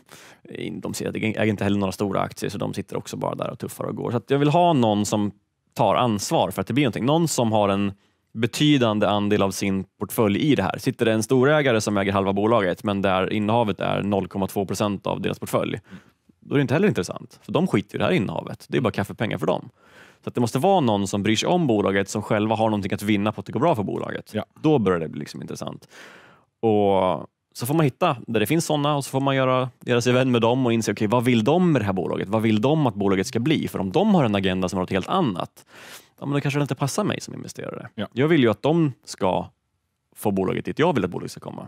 de äger inte heller några stora aktier så de sitter också bara där och tuffar och går. Så jag vill ha någon som tar ansvar för att det blir någonting. Någon som har en betydande andel av sin portfölj i det här. Sitter det en storägare som äger halva bolaget men där innehavet är 0,2 procent av deras portfölj, då är det inte heller intressant. För de skiter i det här innehavet. Det är bara kaffepengar för dem. Så att det måste vara någon som bryr sig om bolaget som själva har någonting att vinna på att det går bra för bolaget. Ja. Då börjar det bli liksom intressant. Och så får man hitta där det finns sådana och så får man göra, göra sig vän med dem och inse okay, vad vill de med det här bolaget? Vad vill de att bolaget ska bli? För om de har en agenda som är något helt annat, ja, men då kanske det inte passar mig som investerare. Ja. Jag vill ju att de ska få bolaget dit jag vill att bolaget ska komma.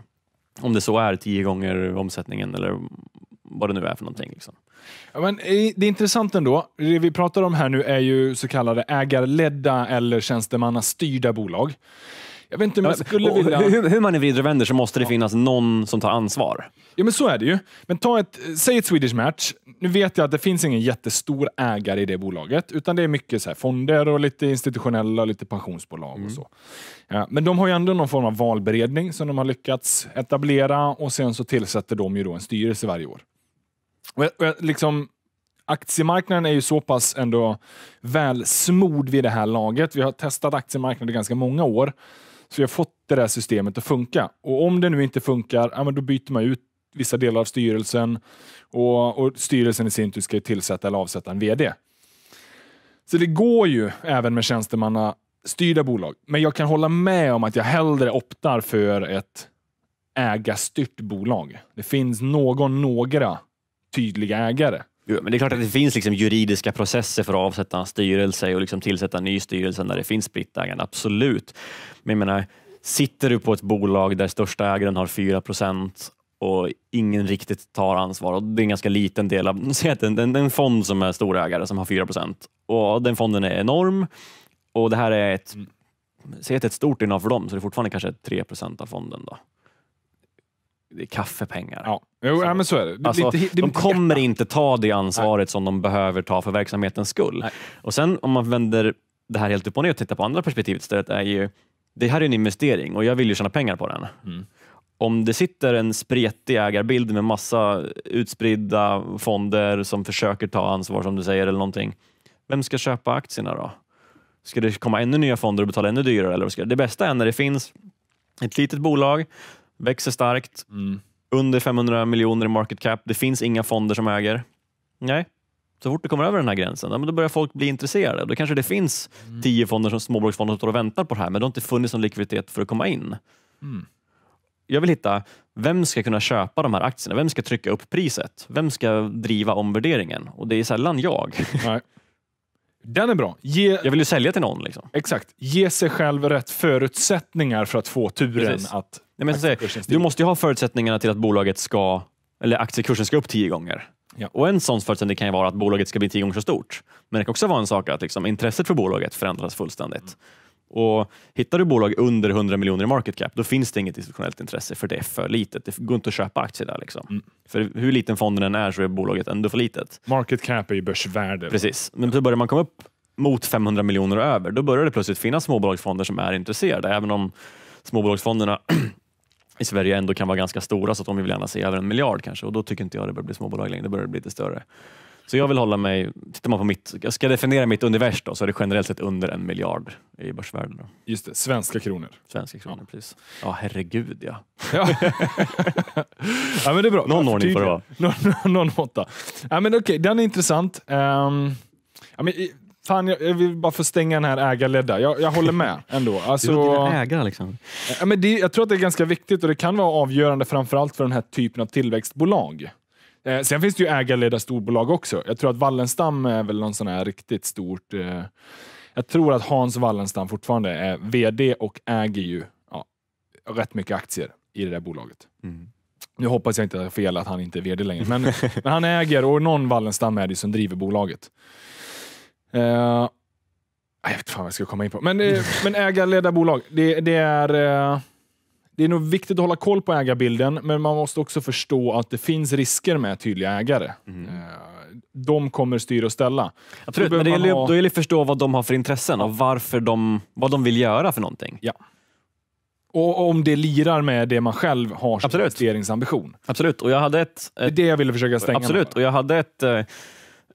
Om det så är tio gånger omsättningen eller vad det nu är för någonting. Liksom. Ja, men eh, det är intressant ändå. Det vi pratar om här nu är ju så kallade ägarledda eller tjänstemannastyrda bolag. Jag vet inte om jag skulle ja, vilja... Hur, hur, man är vrider och vänder så måste det finnas någon som tar ansvar. Ja, men så är det ju. Men ta ett, säg ett Swedish Match. Nu vet jag att det finns ingen jättestor ägare i det bolaget, utan det är mycket så fonder och lite institutionella och lite pensionsbolag mm. och så. Ja, men de har ju ändå någon form av valberedning som de har lyckats etablera och sen så tillsätter de ju då en styrelse varje år liksom, aktiemarknaden är ju så pass ändå väl smord vid det här laget. Vi har testat aktiemarknaden i ganska många år, så vi har fått det där systemet att funka. Och om det nu inte funkar, ja, då byter man ut vissa delar av styrelsen och, och styrelsen i sin tur ska tillsätta eller avsätta en vd. Så det går ju även med tjänstemannastyrda bolag. Men jag kan hålla med om att jag hellre optar för ett ägarstyrt bolag. Det finns någon, några tydlig ägare. Jo, men det är klart att det finns liksom juridiska processer för att avsätta en styrelse och liksom tillsätta en ny styrelse när det finns spritt ägande, absolut. Men jag menar, sitter du på ett bolag där största ägaren har 4 och ingen riktigt tar ansvar. Och det är en ganska liten del av, säg att en, en, en fond som är storägare som har 4 och den fonden är enorm och det här är ett, mm. säg att ett stort innehav för dem så det är fortfarande kanske 3 av fonden. då. Det är kaffepengar. Ja. Jo, ja, liksom. men så är det. Alltså, lite, de kommer inte ta det ansvaret Nej. som de behöver ta för verksamhetens skull. Nej. Och sen om man vänder det här helt upp och ner och tittar på andra perspektivet istället är ju, det här är en investering och jag vill ju tjäna pengar på den. Mm. Om det sitter en spretig ägarbild med massa utspridda fonder som försöker ta ansvar som du säger eller någonting. Vem ska köpa aktierna då? Ska det komma ännu nya fonder och betala ännu dyrare? Eller ska det? det bästa är när det finns ett litet bolag, växer starkt, mm under 500 miljoner i market cap. Det finns inga fonder som äger. Nej, så fort du kommer över den här gränsen, ja, då börjar folk bli intresserade. Då kanske det finns mm. tio fonder som småbolagsfonder som står och väntar på det här, men det har inte funnits någon likviditet för att komma in. Mm. Jag vill hitta, vem ska kunna köpa de här aktierna? Vem ska trycka upp priset? Vem ska driva omvärderingen? Och det är sällan jag. Nej. Den är bra. Ge... Jag vill ju sälja till någon. Liksom. Exakt. Ge sig själv rätt förutsättningar för att få turen Precis. att Nej, men säger, du måste ju ha förutsättningarna till att bolaget ska, eller aktiekursen ska upp tio gånger. Ja. Och en sån förutsättning kan ju vara att bolaget ska bli tio gånger så stort. Men det kan också vara en sak att liksom, intresset för bolaget förändras fullständigt. Mm. Och Hittar du bolag under 100 miljoner i market cap, då finns det inget institutionellt intresse för det är för litet. Det går inte att köpa aktier där. Liksom. Mm. För hur liten fonden än är så är bolaget ändå för litet. Market cap är ju börsvärde. Precis, men då börjar man komma upp mot 500 miljoner och över, då börjar det plötsligt finnas småbolagsfonder som är intresserade. Även om småbolagsfonderna i Sverige ändå kan vara ganska stora så att de vill gärna se över en miljard kanske och då tycker inte jag det börjar bli småbolag längre, det börjar bli lite större. Så jag vill hålla mig, tittar man på mitt, jag definiera mitt univers då, så är det generellt sett under en miljard i börsvärden. Just det, svenska kronor. Svenska kronor, ja. precis. Ja, herregud ja. ja. ja men det är bra. Någon ordning får det vara. Någon, måtta. Ja, okej, okay, den är intressant. Um, ja, men, Fan, jag, jag vill bara få stänga den här ägarledda. Jag, jag håller med ändå. Alltså, du ägare liksom. Ja, men det, jag tror att det är ganska viktigt och det kan vara avgörande framförallt för den här typen av tillväxtbolag. Eh, sen finns det ju ägarledda storbolag också. Jag tror att Wallenstam är väl någon sån här riktigt stort... Eh, jag tror att Hans Wallenstam fortfarande är VD och äger ju ja, rätt mycket aktier i det där bolaget. Mm. Nu hoppas jag inte att jag har fel att han inte är VD längre, men, men han äger och någon Wallenstam är det som driver bolaget. Uh, jag vet fan vad jag ska komma in på. Men, eh, men äga, bolag. Det, det är, eh, det är nog viktigt att hålla koll på ägarbilden, men man måste också förstå att det finns risker med tydliga ägare. Mm. Eh, de kommer styra och ställa. Absolut, men det gäller, ha... då gäller det att förstå vad de har för intressen och varför de, vad de vill göra för någonting. Ja. Och om det lirar med det man själv har som investeringsambition. Absolut. Och jag hade ett, ett, det är det jag ville försöka stänga Absolut. Med. Och jag hade ett, eh,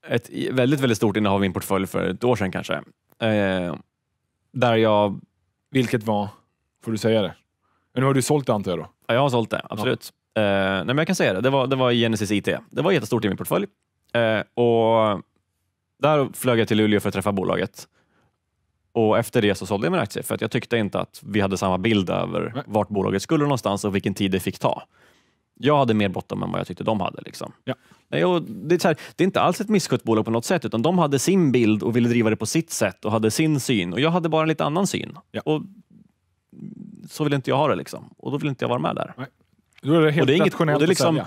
ett väldigt, väldigt stort innehav i min portfölj för ett år sedan kanske. Eh, där jag... Vilket var? Får du säga det? Men nu har du sålt det antar jag då? Ja, jag har sålt det, absolut. Ja. Eh, nej, men jag kan säga det, det var, det var Genesis IT. Det var jättestort i min portfölj. Eh, och där flög jag till Luleå för att träffa bolaget. Och efter det så sålde jag min aktie för att jag tyckte inte att vi hade samma bild över Nej. vart bolaget skulle någonstans och vilken tid det fick ta. Jag hade mer bråttom än vad jag tyckte de hade. Liksom. Ja. Nej, det, är här, det är inte alls ett misskött bolag på något sätt, utan de hade sin bild och ville driva det på sitt sätt och hade sin syn. Och jag hade bara en lite annan syn. Ja. Och så vill inte jag ha det, liksom. och då vill inte jag vara med där. Nej. Då är det helt och det är inget, och det är liksom,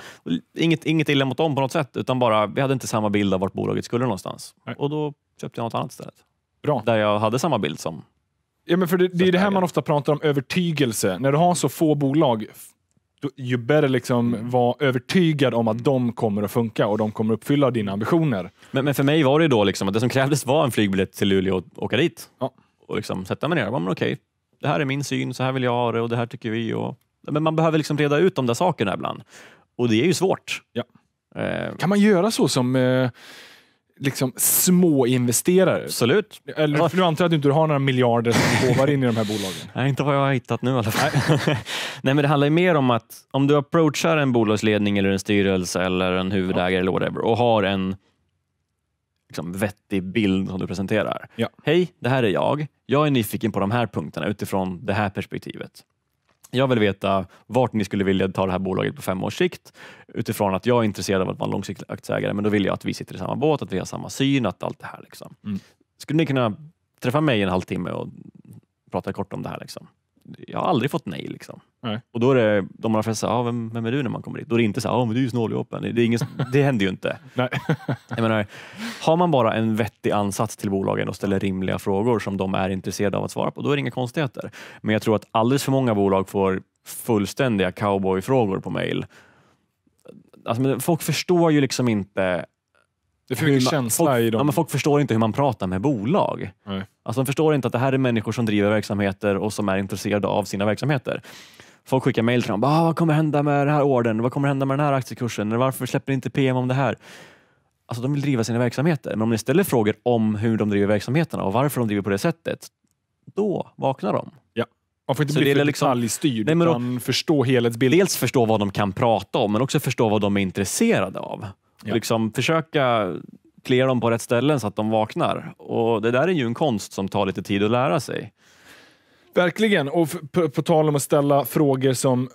inget, inget illa mot dem på något sätt, utan bara vi hade inte samma bild av vart bolaget skulle någonstans. Nej. Och då köpte jag något annat istället. Bra. Där jag hade samma bild som Ja, men för det, det är det här man ofta pratar om, övertygelse. När du har så få bolag, ju bättre liksom mm. vara övertygad om att mm. de kommer att funka och de kommer att uppfylla dina mm. ambitioner. Men, men för mig var det då liksom att det som krävdes var en flygbiljett till Luleå och åka dit ja. och liksom sätta mig ner. Ja, men okej, det här är min syn, så här vill jag ha det och det här tycker vi. Och... Men man behöver liksom reda ut de där sakerna ibland och det är ju svårt. Ja. Eh. Kan man göra så som eh liksom små investerare. Absolut. Eller, för nu antar jag att du inte har några miljarder som du håvar in i de här bolagen. Nej, inte vad jag har hittat nu i alla fall. Nej. men det handlar mer om att om du approachar en bolagsledning eller en styrelse eller en huvudägare ja. eller whatever och har en liksom, vettig bild som du presenterar. Ja. Hej, det här är jag. Jag är nyfiken på de här punkterna utifrån det här perspektivet. Jag vill veta vart ni skulle vilja ta det här bolaget på fem års sikt utifrån att jag är intresserad av att vara en långsiktig aktieägare, men då vill jag att vi sitter i samma båt, att vi har samma syn, att allt det här. Liksom. Mm. Skulle ni kunna träffa mig i en halvtimme och prata kort om det här? Liksom? jag har aldrig fått nej. Liksom. nej. Och då är det, de allra flesta, ah, vem, vem är du när man kommer dit? Då är det inte så här, ah, men du är ju snåljåpen. Det, är ingen, det händer ju inte. Nej. jag menar, har man bara en vettig ansats till bolagen och ställer rimliga frågor som de är intresserade av att svara på, då är det inga konstigheter. Men jag tror att alldeles för många bolag får fullständiga cowboyfrågor på mejl. Alltså, folk förstår ju liksom inte det är för mycket man, känsla folk, i dem. Ja, folk förstår inte hur man pratar med bolag. Nej. Alltså de förstår inte att det här är människor som driver verksamheter och som är intresserade av sina verksamheter. Folk skickar mejl till dem. Ah, vad kommer hända med den här ordern? Vad kommer hända med den här aktiekursen? Varför släpper ni inte PM om det här? Alltså de vill driva sina verksamheter. Men om ni ställer frågor om hur de driver verksamheterna och varför de driver på det sättet, då vaknar de. Ja. Man får inte så bli det för liksom, detaljstyrd, nej, men utan förstå helhetsbilden. Dels förstå vad de kan prata om, men också förstå vad de är intresserade av. Ja. Liksom försöka klä dem på rätt ställen så att de vaknar. Och det där är ju en konst som tar lite tid att lära sig. Verkligen, och på, tal om att ställa frågor som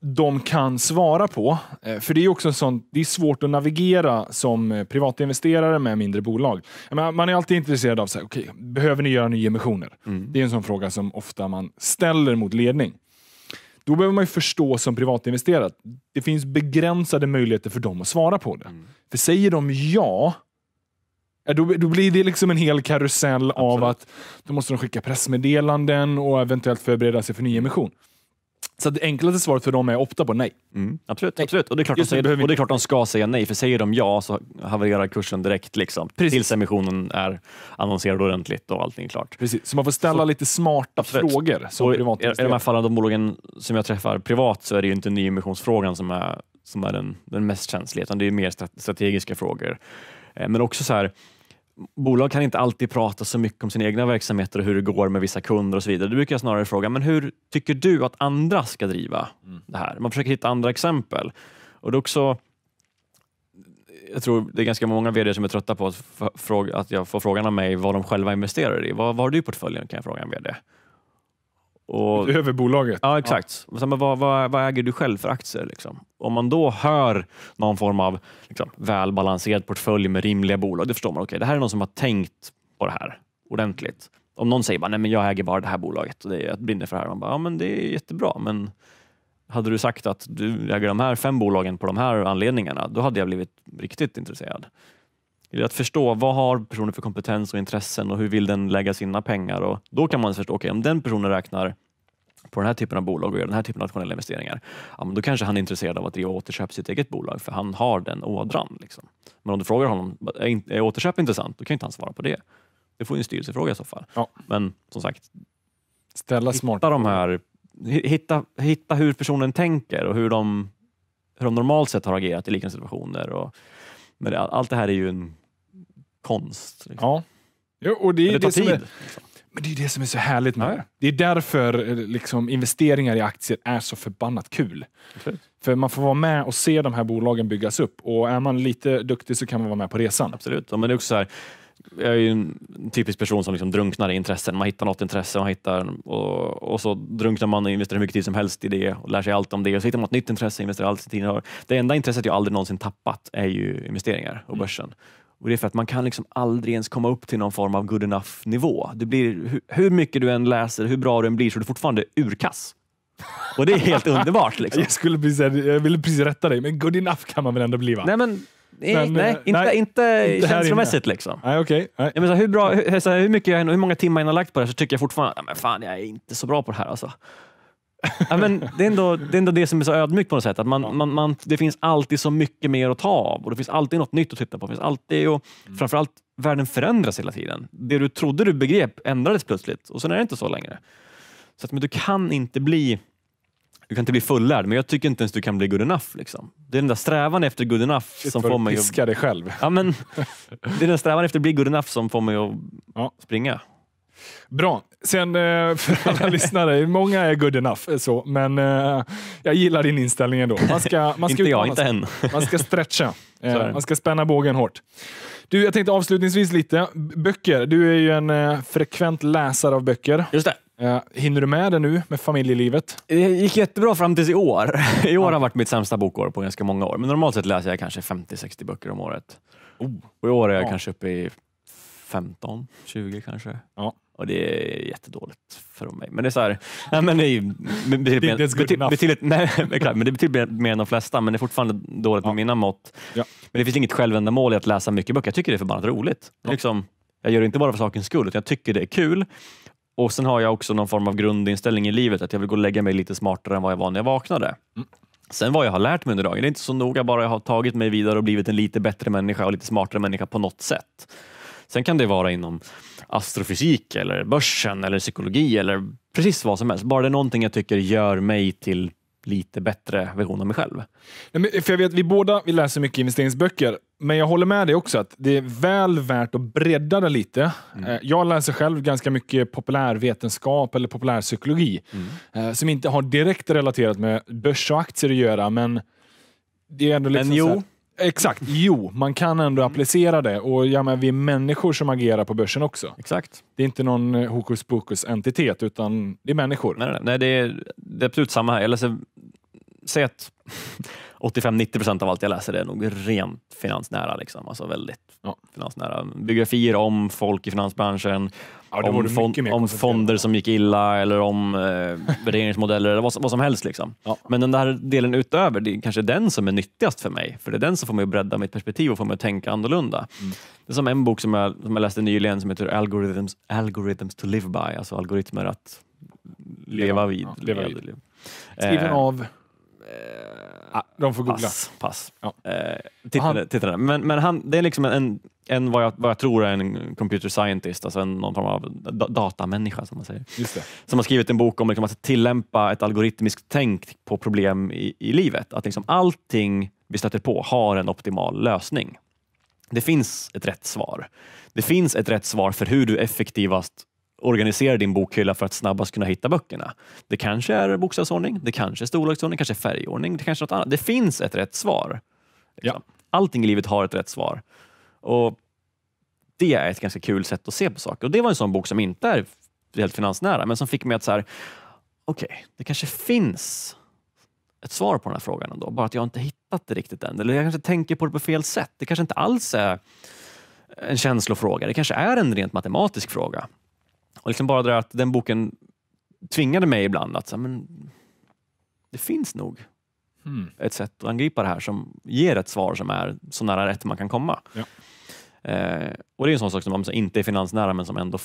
de kan svara på. Eh, för det är också sånt, det är svårt att navigera som eh, privatinvesterare med mindre bolag. man är alltid intresserad av, så här, okay, behöver ni göra nyemissioner? Mm. Det är en sån fråga som ofta man ställer mot ledning. Då behöver man ju förstå som privatinvesterare att det finns begränsade möjligheter för dem att svara på det. Mm. För säger de ja, då, då, blir det liksom en hel karusell Absolut. av att då måste de skicka pressmeddelanden och eventuellt förbereda sig för nyemission. Så det enklaste svaret för dem är ofta på nej. Mm. Absolut, nej. absolut. Och det, är klart de säger, och det är klart de ska säga nej, för säger de ja så havererar kursen direkt liksom, tills emissionen är annonserad ordentligt och allting är klart. Precis. Så man får ställa så, lite smarta absolut. frågor. Som I de här fallen, de bolagen som jag träffar privat, så är det ju inte nyemissionsfrågan som är, som är den, den mest känsliga, utan det är mer strategiska frågor. Eh, men också så här, bolag kan inte alltid prata så mycket om sina egna verksamheter och hur det går med vissa kunder och så vidare. Då brukar jag snarare fråga, men hur tycker du att andra ska driva mm. det här? Man försöker hitta andra exempel. Och det också, jag tror det är ganska många vd som är trötta på att, fråga, att jag får frågan av mig vad de själva investerar i. Vad, vad har du i portföljen? kan jag fråga en vd. Och, Utöver bolaget? Ja, exakt. Ja. Men vad, vad, vad, äger du själv för aktier? Liksom? Om man då hör någon form av liksom, välbalanserad portfölj med rimliga bolag, då förstår man okej, okay, det här är någon som har tänkt på det här ordentligt. Om någon säger bara, nej men jag äger bara det här bolaget och det är, jag brinner för det här. Man bara, ja men det är jättebra, men hade du sagt att du äger de här fem bolagen på de här anledningarna, då hade jag blivit riktigt intresserad att förstå vad har personen för kompetens och intressen och hur vill den lägga sina pengar? Och då kan man förstå, okej, okay, om den personen räknar på den här typen av bolag och gör den här typen av nationella investeringar, ja, men då kanske han är intresserad av att driva återköp sitt eget bolag för han har den ådran. Liksom. Men om du frågar honom, är, är återköp intressant? Då kan inte han svara på det. Det får ju en styrelsefråga i så fall. Ja. Men som sagt, Ställa hitta, smart. De här, hitta, hitta hur personen tänker och hur de, hur de normalt sett har agerat i liknande situationer. Och, men det, allt det här är ju en konst. Liksom. Ja. Jo, och det, men det, tar det tid. Liksom. men det är det som är så härligt med ja. det. Det är därför eh, liksom, investeringar i aktier är så förbannat kul. Absolut. För man får vara med och se de här bolagen byggas upp och är man lite duktig så kan man vara med på resan. Absolut. Ja, men det är också så här, jag är ju en typisk person som liksom drunknar i intressen. Man hittar något intresse man hittar, och, och så drunknar man och investerar hur mycket tid som helst i det och lär sig allt om det. Och så hittar man ett nytt intresse och investerar all sin tid. Det enda intresset jag aldrig någonsin tappat är ju investeringar och mm. börsen. Och det är för att man kan liksom aldrig ens komma upp till någon form av good enough nivå. Du hur mycket du än läser, hur bra du än blir, så är du fortfarande urkass. Och det är helt underbart. Liksom. Jag, skulle precis, jag ville precis rätta dig, men good enough kan man väl ändå bli? Va? Nej, men Nej, nej, eh, nej, inte, nej, inte, inte känslomässigt liksom. Nej, okay, nej. Jag hur, hur, hur, hur många timmar jag har lagt på det här så tycker jag fortfarande att fan, jag är inte så bra på det här. Alltså. ja, men det, är ändå, det är ändå det som är så ödmjukt på något sätt. Att man, ja. man, man, det finns alltid så mycket mer att ta av och det finns alltid något nytt att titta på. Det finns alltid, och mm. Framförallt, världen förändras hela tiden. Det du trodde du begrep ändrades plötsligt och sen är det inte så längre. Så att, men du kan inte bli du kan inte bli fullärd, men jag tycker inte ens du kan bli good enough. Liksom. Det är den där strävan efter good enough Shit, som får mig att... dig själv. Ja, men, det är den strävan efter att bli good enough som får mig att ja. springa. Bra. Sen eh, för alla lyssnare, många är good enough, eh, så, men eh, jag gillar din inställning ändå. Man ska, man ska inte jag, inte än. man ska stretcha. Man ska spänna bågen hårt. Du, jag tänkte avslutningsvis lite. Böcker. Du är ju en frekvent läsare av böcker. Just det. Eh, hinner du med det nu med familjelivet? Det gick jättebra fram tills i år. I år har varit mitt sämsta bokår på ganska många år. Men normalt sett läser jag kanske 50-60 böcker om året. Oh. Och i år är jag ja. kanske uppe i 15-20 kanske. Ja. Och det är jättedåligt för mig. Men det är så det, betyder mer än de flesta, men det är fortfarande dåligt med mina mått. Ja. Men det finns inget självändamål i att läsa mycket böcker. Jag tycker det är förbannat roligt. Ja. Liksom, jag gör det inte bara för sakens skull, utan jag tycker det är kul. Och sen har jag också någon form av grundinställning i livet att jag vill gå och lägga mig lite smartare än vad jag var när jag vaknade. Mm. Sen vad jag har lärt mig under dagen, det är inte så noga, bara jag har tagit mig vidare och blivit en lite bättre människa och lite smartare människa på något sätt. Sen kan det vara inom astrofysik eller börsen eller psykologi eller precis vad som helst. Bara det är någonting jag tycker gör mig till lite bättre version av mig själv. Nej, men för jag vet, vi båda vi läser mycket investeringsböcker men jag håller med dig också att det är väl värt att bredda det lite. Mm. Eh, jag läser själv ganska mycket populärvetenskap eller populärpsykologi mm. Eh, som inte har direkt relaterat med börs och aktier att göra, men det är ändå liksom men jo. Här, exakt, jo, man kan ändå mm. applicera det. Och ja, men vi är människor som agerar på börsen också. Exakt. Det är inte någon eh, hokus pokus entitet, utan det är människor. Nej, nej, nej det, är, det är absolut samma här. Jag läser säg att 85-90 procent av allt jag läser är nog rent finansnära. Liksom. Alltså väldigt ja. finansnära. Biografier om folk i finansbranschen, ja, om, fond, om fonder som gick illa eller om eh, värderingsmodeller eller vad, vad som helst. Liksom. Ja. Men den där delen utöver, det är kanske den som är nyttigast för mig. För det är den som får mig att bredda mitt perspektiv och får mig att tänka annorlunda. Mm. Det är som en bok som jag, som jag läste nyligen som heter Algorithms, Algorithms to live by, alltså algoritmer att leva, leva vid. Ja, leva vid. Skriven eh, av? Eh, ah, de får googla. Pass. pass. Ja. Eh, tittade, tittade. Men, men han, det är liksom en, en vad, jag, vad jag tror är en computer scientist, alltså en, någon form av datamänniska som man säger. Som har skrivit en bok om liksom att tillämpa ett algoritmiskt tänk på problem i, i livet. Att liksom allting vi stöter på har en optimal lösning. Det finns ett rätt svar. Det finns ett rätt svar för hur du effektivast organisera din bokhylla för att snabbast kunna hitta böckerna. Det kanske är bokstavsordning, det kanske är storleksordning, kanske färgordning, det kanske är något annat. Det finns ett rätt svar. Liksom. Ja. Allting i livet har ett rätt svar. Och Det är ett ganska kul sätt att se på saker. Och Det var en sån bok som inte är helt finansnära, men som fick mig att så här, okej, okay, det kanske finns ett svar på den här frågan ändå, bara att jag inte hittat det riktigt än. Eller jag kanske tänker på det på fel sätt. Det kanske inte alls är en känslofråga. Det kanske är en rent matematisk fråga. Och liksom bara det att den boken tvingade mig ibland att så, men, det finns nog mm. ett sätt att angripa det här som ger ett svar som är så nära rätt man kan komma. Ja. Eh, och Det är en sån sak som inte är finansnära men som ändå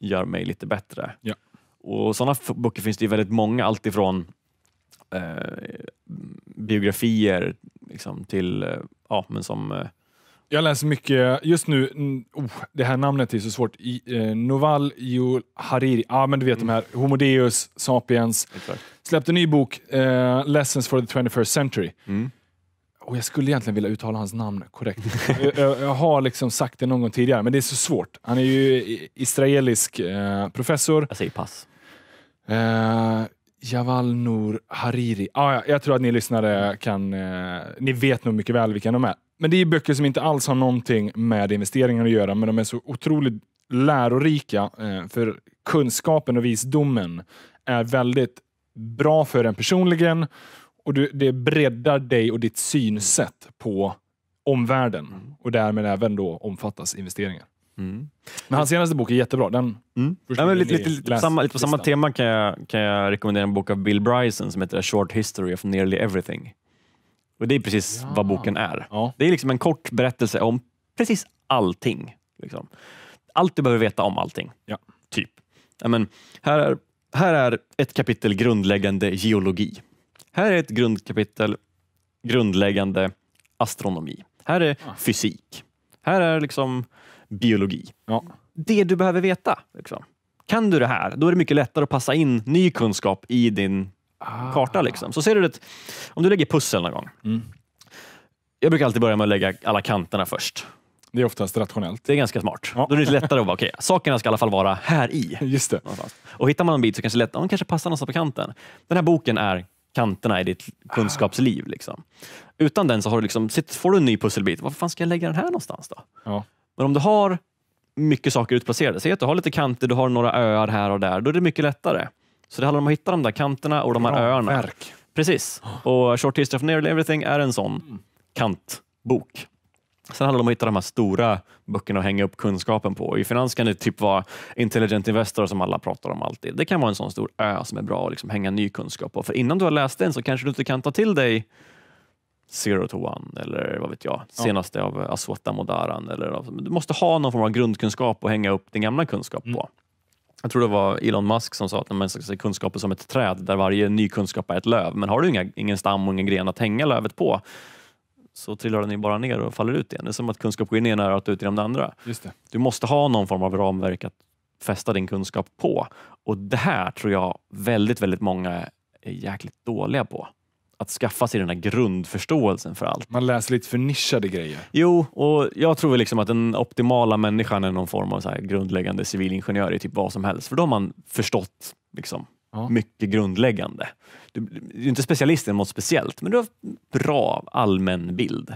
gör mig lite bättre. Ja. Och Sådana böcker finns det väldigt många, alltifrån eh, biografier liksom, till, eh, ja, men som eh, jag läser mycket, just nu, oh, det här namnet är så svårt, I, eh, Noval Yul Hariri, ah, men du vet mm. de här, mm. Homo Deus, Sapiens, Exakt. släppte en ny bok, eh, Lessons for the 21st century. Mm. Och jag skulle egentligen vilja uttala hans namn korrekt. jag, jag, har liksom sagt det någon gång tidigare, men det är så svårt. Han är ju israelisk eh, professor. Jag säger pass. Eh, Javal Noor Hariri. Ah, ja, jag tror att ni lyssnare kan, eh, ni vet nog mycket väl vilka de är. Men det är böcker som inte alls har någonting med investeringar att göra, men de är så otroligt lärorika. Eh, för kunskapen och visdomen är väldigt bra för en personligen och det breddar dig och ditt synsätt på omvärlden mm. och därmed även då omfattas investeringar. Mm. Men hans senaste bok är jättebra. Den mm. ja, men lite, lite, lite, på samma, lite på samma tema kan jag, kan jag rekommendera en bok av Bill Bryson som heter A Short History of Nearly Everything. Och det är precis ja. vad boken är. Ja. Det är liksom en kort berättelse om precis allting. Liksom. Allt du behöver veta om allting. Ja. Typ. Men, här, är, här är ett kapitel grundläggande geologi. Här är ett grundkapitel grundläggande astronomi. Här är fysik. Här är liksom biologi. Det du behöver veta. Liksom. Kan du det här, då är det mycket lättare att passa in ny kunskap i din ah. karta. Liksom. Så ser du det, om du lägger pussel någon gång. Mm. Jag brukar alltid börja med att lägga alla kanterna först. Det är oftast rationellt. Det är ganska smart. Ja. Då är det lite lättare att bara, okej, okay, sakerna ska i alla fall vara här i. Just det. Någonstans. Och hittar man en bit så kanske det lätt, kanske passar någonstans på kanten. Den här boken är kanterna i ditt kunskapsliv. Liksom. Utan den så har du liksom, får du en ny pusselbit. Var fan ska jag lägga den här någonstans då? Ja. Men om du har mycket saker utplacerade, säg att du har lite kanter, du har några öar här och där, då är det mycket lättare. Så det handlar om att hitta de där kanterna och de här öarna. Verk. Precis. Och Short History of Nearly Everything är en sån mm. kantbok. Sen handlar det om att hitta de här stora böckerna och hänga upp kunskapen på. I finans kan det typ vara Intelligent Investor som alla pratar om alltid. Det kan vara en sån stor ö som är bra att liksom hänga ny kunskap på. För innan du har läst den så kanske du inte kan ta till dig Zero to One eller vad vet jag, senaste ja. av Aswata Modaran. Eller, du måste ha någon form av grundkunskap att hänga upp din gamla kunskap mm. på. Mm jag tror det var Elon Musk som sa att man ska se kunskap som ett träd där varje ny kunskap är ett löv. Men har du inga, ingen stam och ingen gren att hänga lövet på så trillar den ju bara ner och faller ut igen. Det är som att kunskap går in i ena örat och ut genom det andra. Just det. Du måste ha någon form av ramverk att fästa din kunskap på. Och det här tror jag väldigt, väldigt många är jäkligt dåliga på att skaffa sig den här grundförståelsen för allt. Man läser lite förnischade grejer. Jo, och jag tror liksom att den optimala människan är någon form av så grundläggande civilingenjör i typ vad som helst, för då har man förstått liksom, ja. mycket grundläggande. Du, du är inte specialist i något speciellt, men du har bra allmän bild.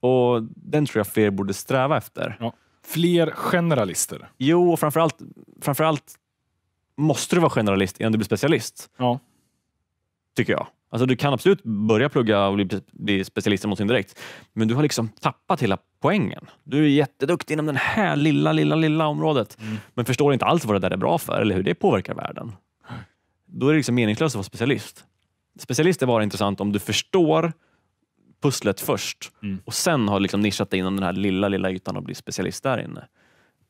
Och den tror jag fler borde sträva efter. Ja. Fler generalister? Jo, och framförallt, framförallt måste du vara generalist innan du blir specialist. Ja. Tycker jag. Alltså du kan absolut börja plugga och bli, bli specialist i någonting direkt, men du har liksom tappat hela poängen. Du är jätteduktig inom det här lilla, lilla, lilla området, mm. men förstår inte alls vad det där är bra för eller hur det påverkar världen. Då är det liksom meningslöst att vara specialist. Specialist är bara intressant om du förstår pusslet först mm. och sen har liksom nischat dig inom den här lilla, lilla ytan och blir specialist där inne.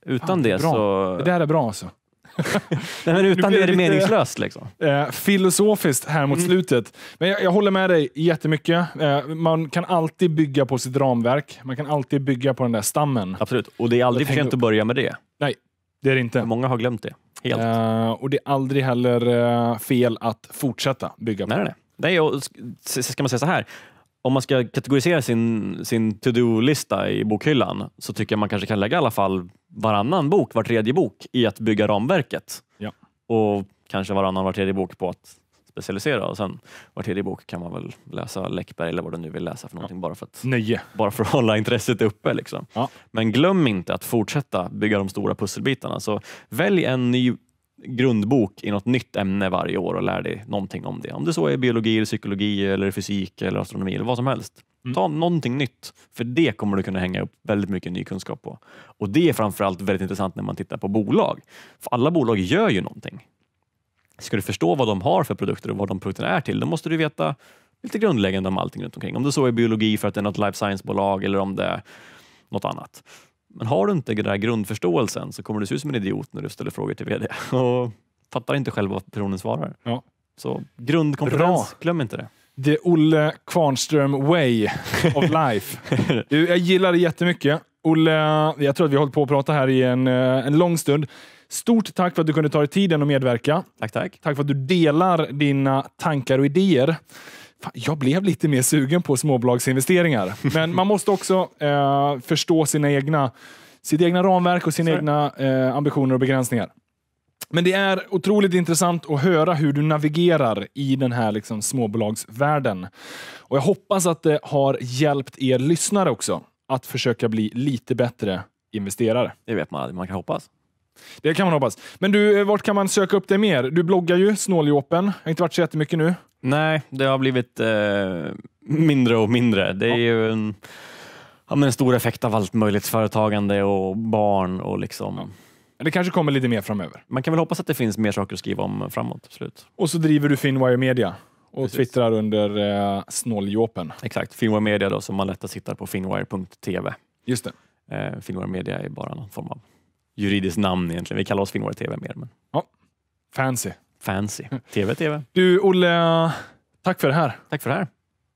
Utan Fan, det, det så... Det där är bra alltså. Nej, men utan det är det meningslöst. Liksom. Eh, filosofiskt här mot mm. slutet. Men jag, jag, håller med dig jättemycket. Eh, man kan alltid bygga på sitt ramverk. Man kan alltid bygga på den där stammen. Absolut, och det är aldrig för sent att börja med det. Nej, det är det inte. Många har glömt det. Helt. Eh, och det är aldrig heller eh, fel att fortsätta bygga på nej, det. Nej, nej. Ska man säga så här, om man ska kategorisera sin, sin to-do-lista i bokhyllan så tycker jag man kanske kan lägga i alla fall varannan bok, var tredje bok i att bygga ramverket. Ja. Och kanske varannan, var tredje bok på att specialisera och sen var tredje bok kan man väl läsa Läckberg eller vad du nu vill läsa för någonting ja. bara, för att, bara för att hålla intresset uppe. Liksom. Ja. Men glöm inte att fortsätta bygga de stora pusselbitarna. Så välj en ny grundbok i något nytt ämne varje år och lär dig någonting om det. Om det så är biologi, eller psykologi, eller fysik eller astronomi eller vad som helst. Mm. Ta någonting nytt, för det kommer du kunna hänga upp väldigt mycket ny kunskap på. Och det är framförallt väldigt intressant när man tittar på bolag. För alla bolag gör ju någonting. Ska du förstå vad de har för produkter och vad de produkterna är till, då måste du veta lite grundläggande om allting runt omkring. Om det så är biologi för att det är något life science-bolag eller om det är något annat. Men har du inte den där grundförståelsen så kommer du se ut som en idiot när du ställer frågor till VD och fattar inte själv vad personen svarar. Ja. Så grundkompetens, glöm inte det. The Olle Kvarnström way of life. du, jag gillar det jättemycket. Olle, jag tror att vi har hållit på att prata här i en, eh, en lång stund. Stort tack för att du kunde ta dig tiden och medverka. Tack, tack. Tack för att du delar dina tankar och idéer jag blev lite mer sugen på småbolagsinvesteringar. Men man måste också eh, förstå sina egna, sitt egna ramverk och sina Sorry. egna eh, ambitioner och begränsningar. Men det är otroligt intressant att höra hur du navigerar i den här liksom, småbolagsvärlden. Och jag hoppas att det har hjälpt er lyssnare också att försöka bli lite bättre investerare. Det vet man aldrig, man kan hoppas. Det kan man hoppas. Men du, eh, vart kan man söka upp dig mer? Du bloggar ju, Snåljåpen. Det har inte varit så jättemycket nu. Nej, det har blivit eh, mindre och mindre. Det är ja. ju en, ja, men en stor effekt av allt möjligt företagande och barn och liksom ja. Det kanske kommer lite mer framöver. Man kan väl hoppas att det finns mer saker att skriva om framåt. Slut. Och så driver du Finwire Media och Precis. twittrar under eh, snåljåpen. Exakt, Finwire Media då, som man lättast hittar på finwire.tv. Just det. Eh, Finwire Media är bara någon form av juridiskt namn egentligen. Vi kallar oss Finwire TV mer. Men... Ja. Fancy. Fancy. TV, TV. Du, Olle, tack för det här. Tack för det här.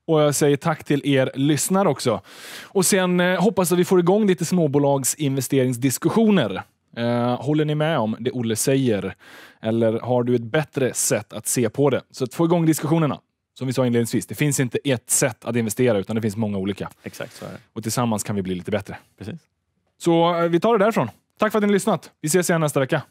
Och jag säger tack till er lyssnare också. Och sen eh, hoppas att vi får igång lite småbolagsinvesteringsdiskussioner. Eh, håller ni med om det Olle säger? Eller har du ett bättre sätt att se på det? Så att få igång diskussionerna. Som vi sa inledningsvis, det finns inte ett sätt att investera utan det finns många olika. Exakt så är det. Och tillsammans kan vi bli lite bättre. Precis. Så eh, vi tar det därifrån. Tack för att ni har lyssnat. Vi ses igen nästa vecka.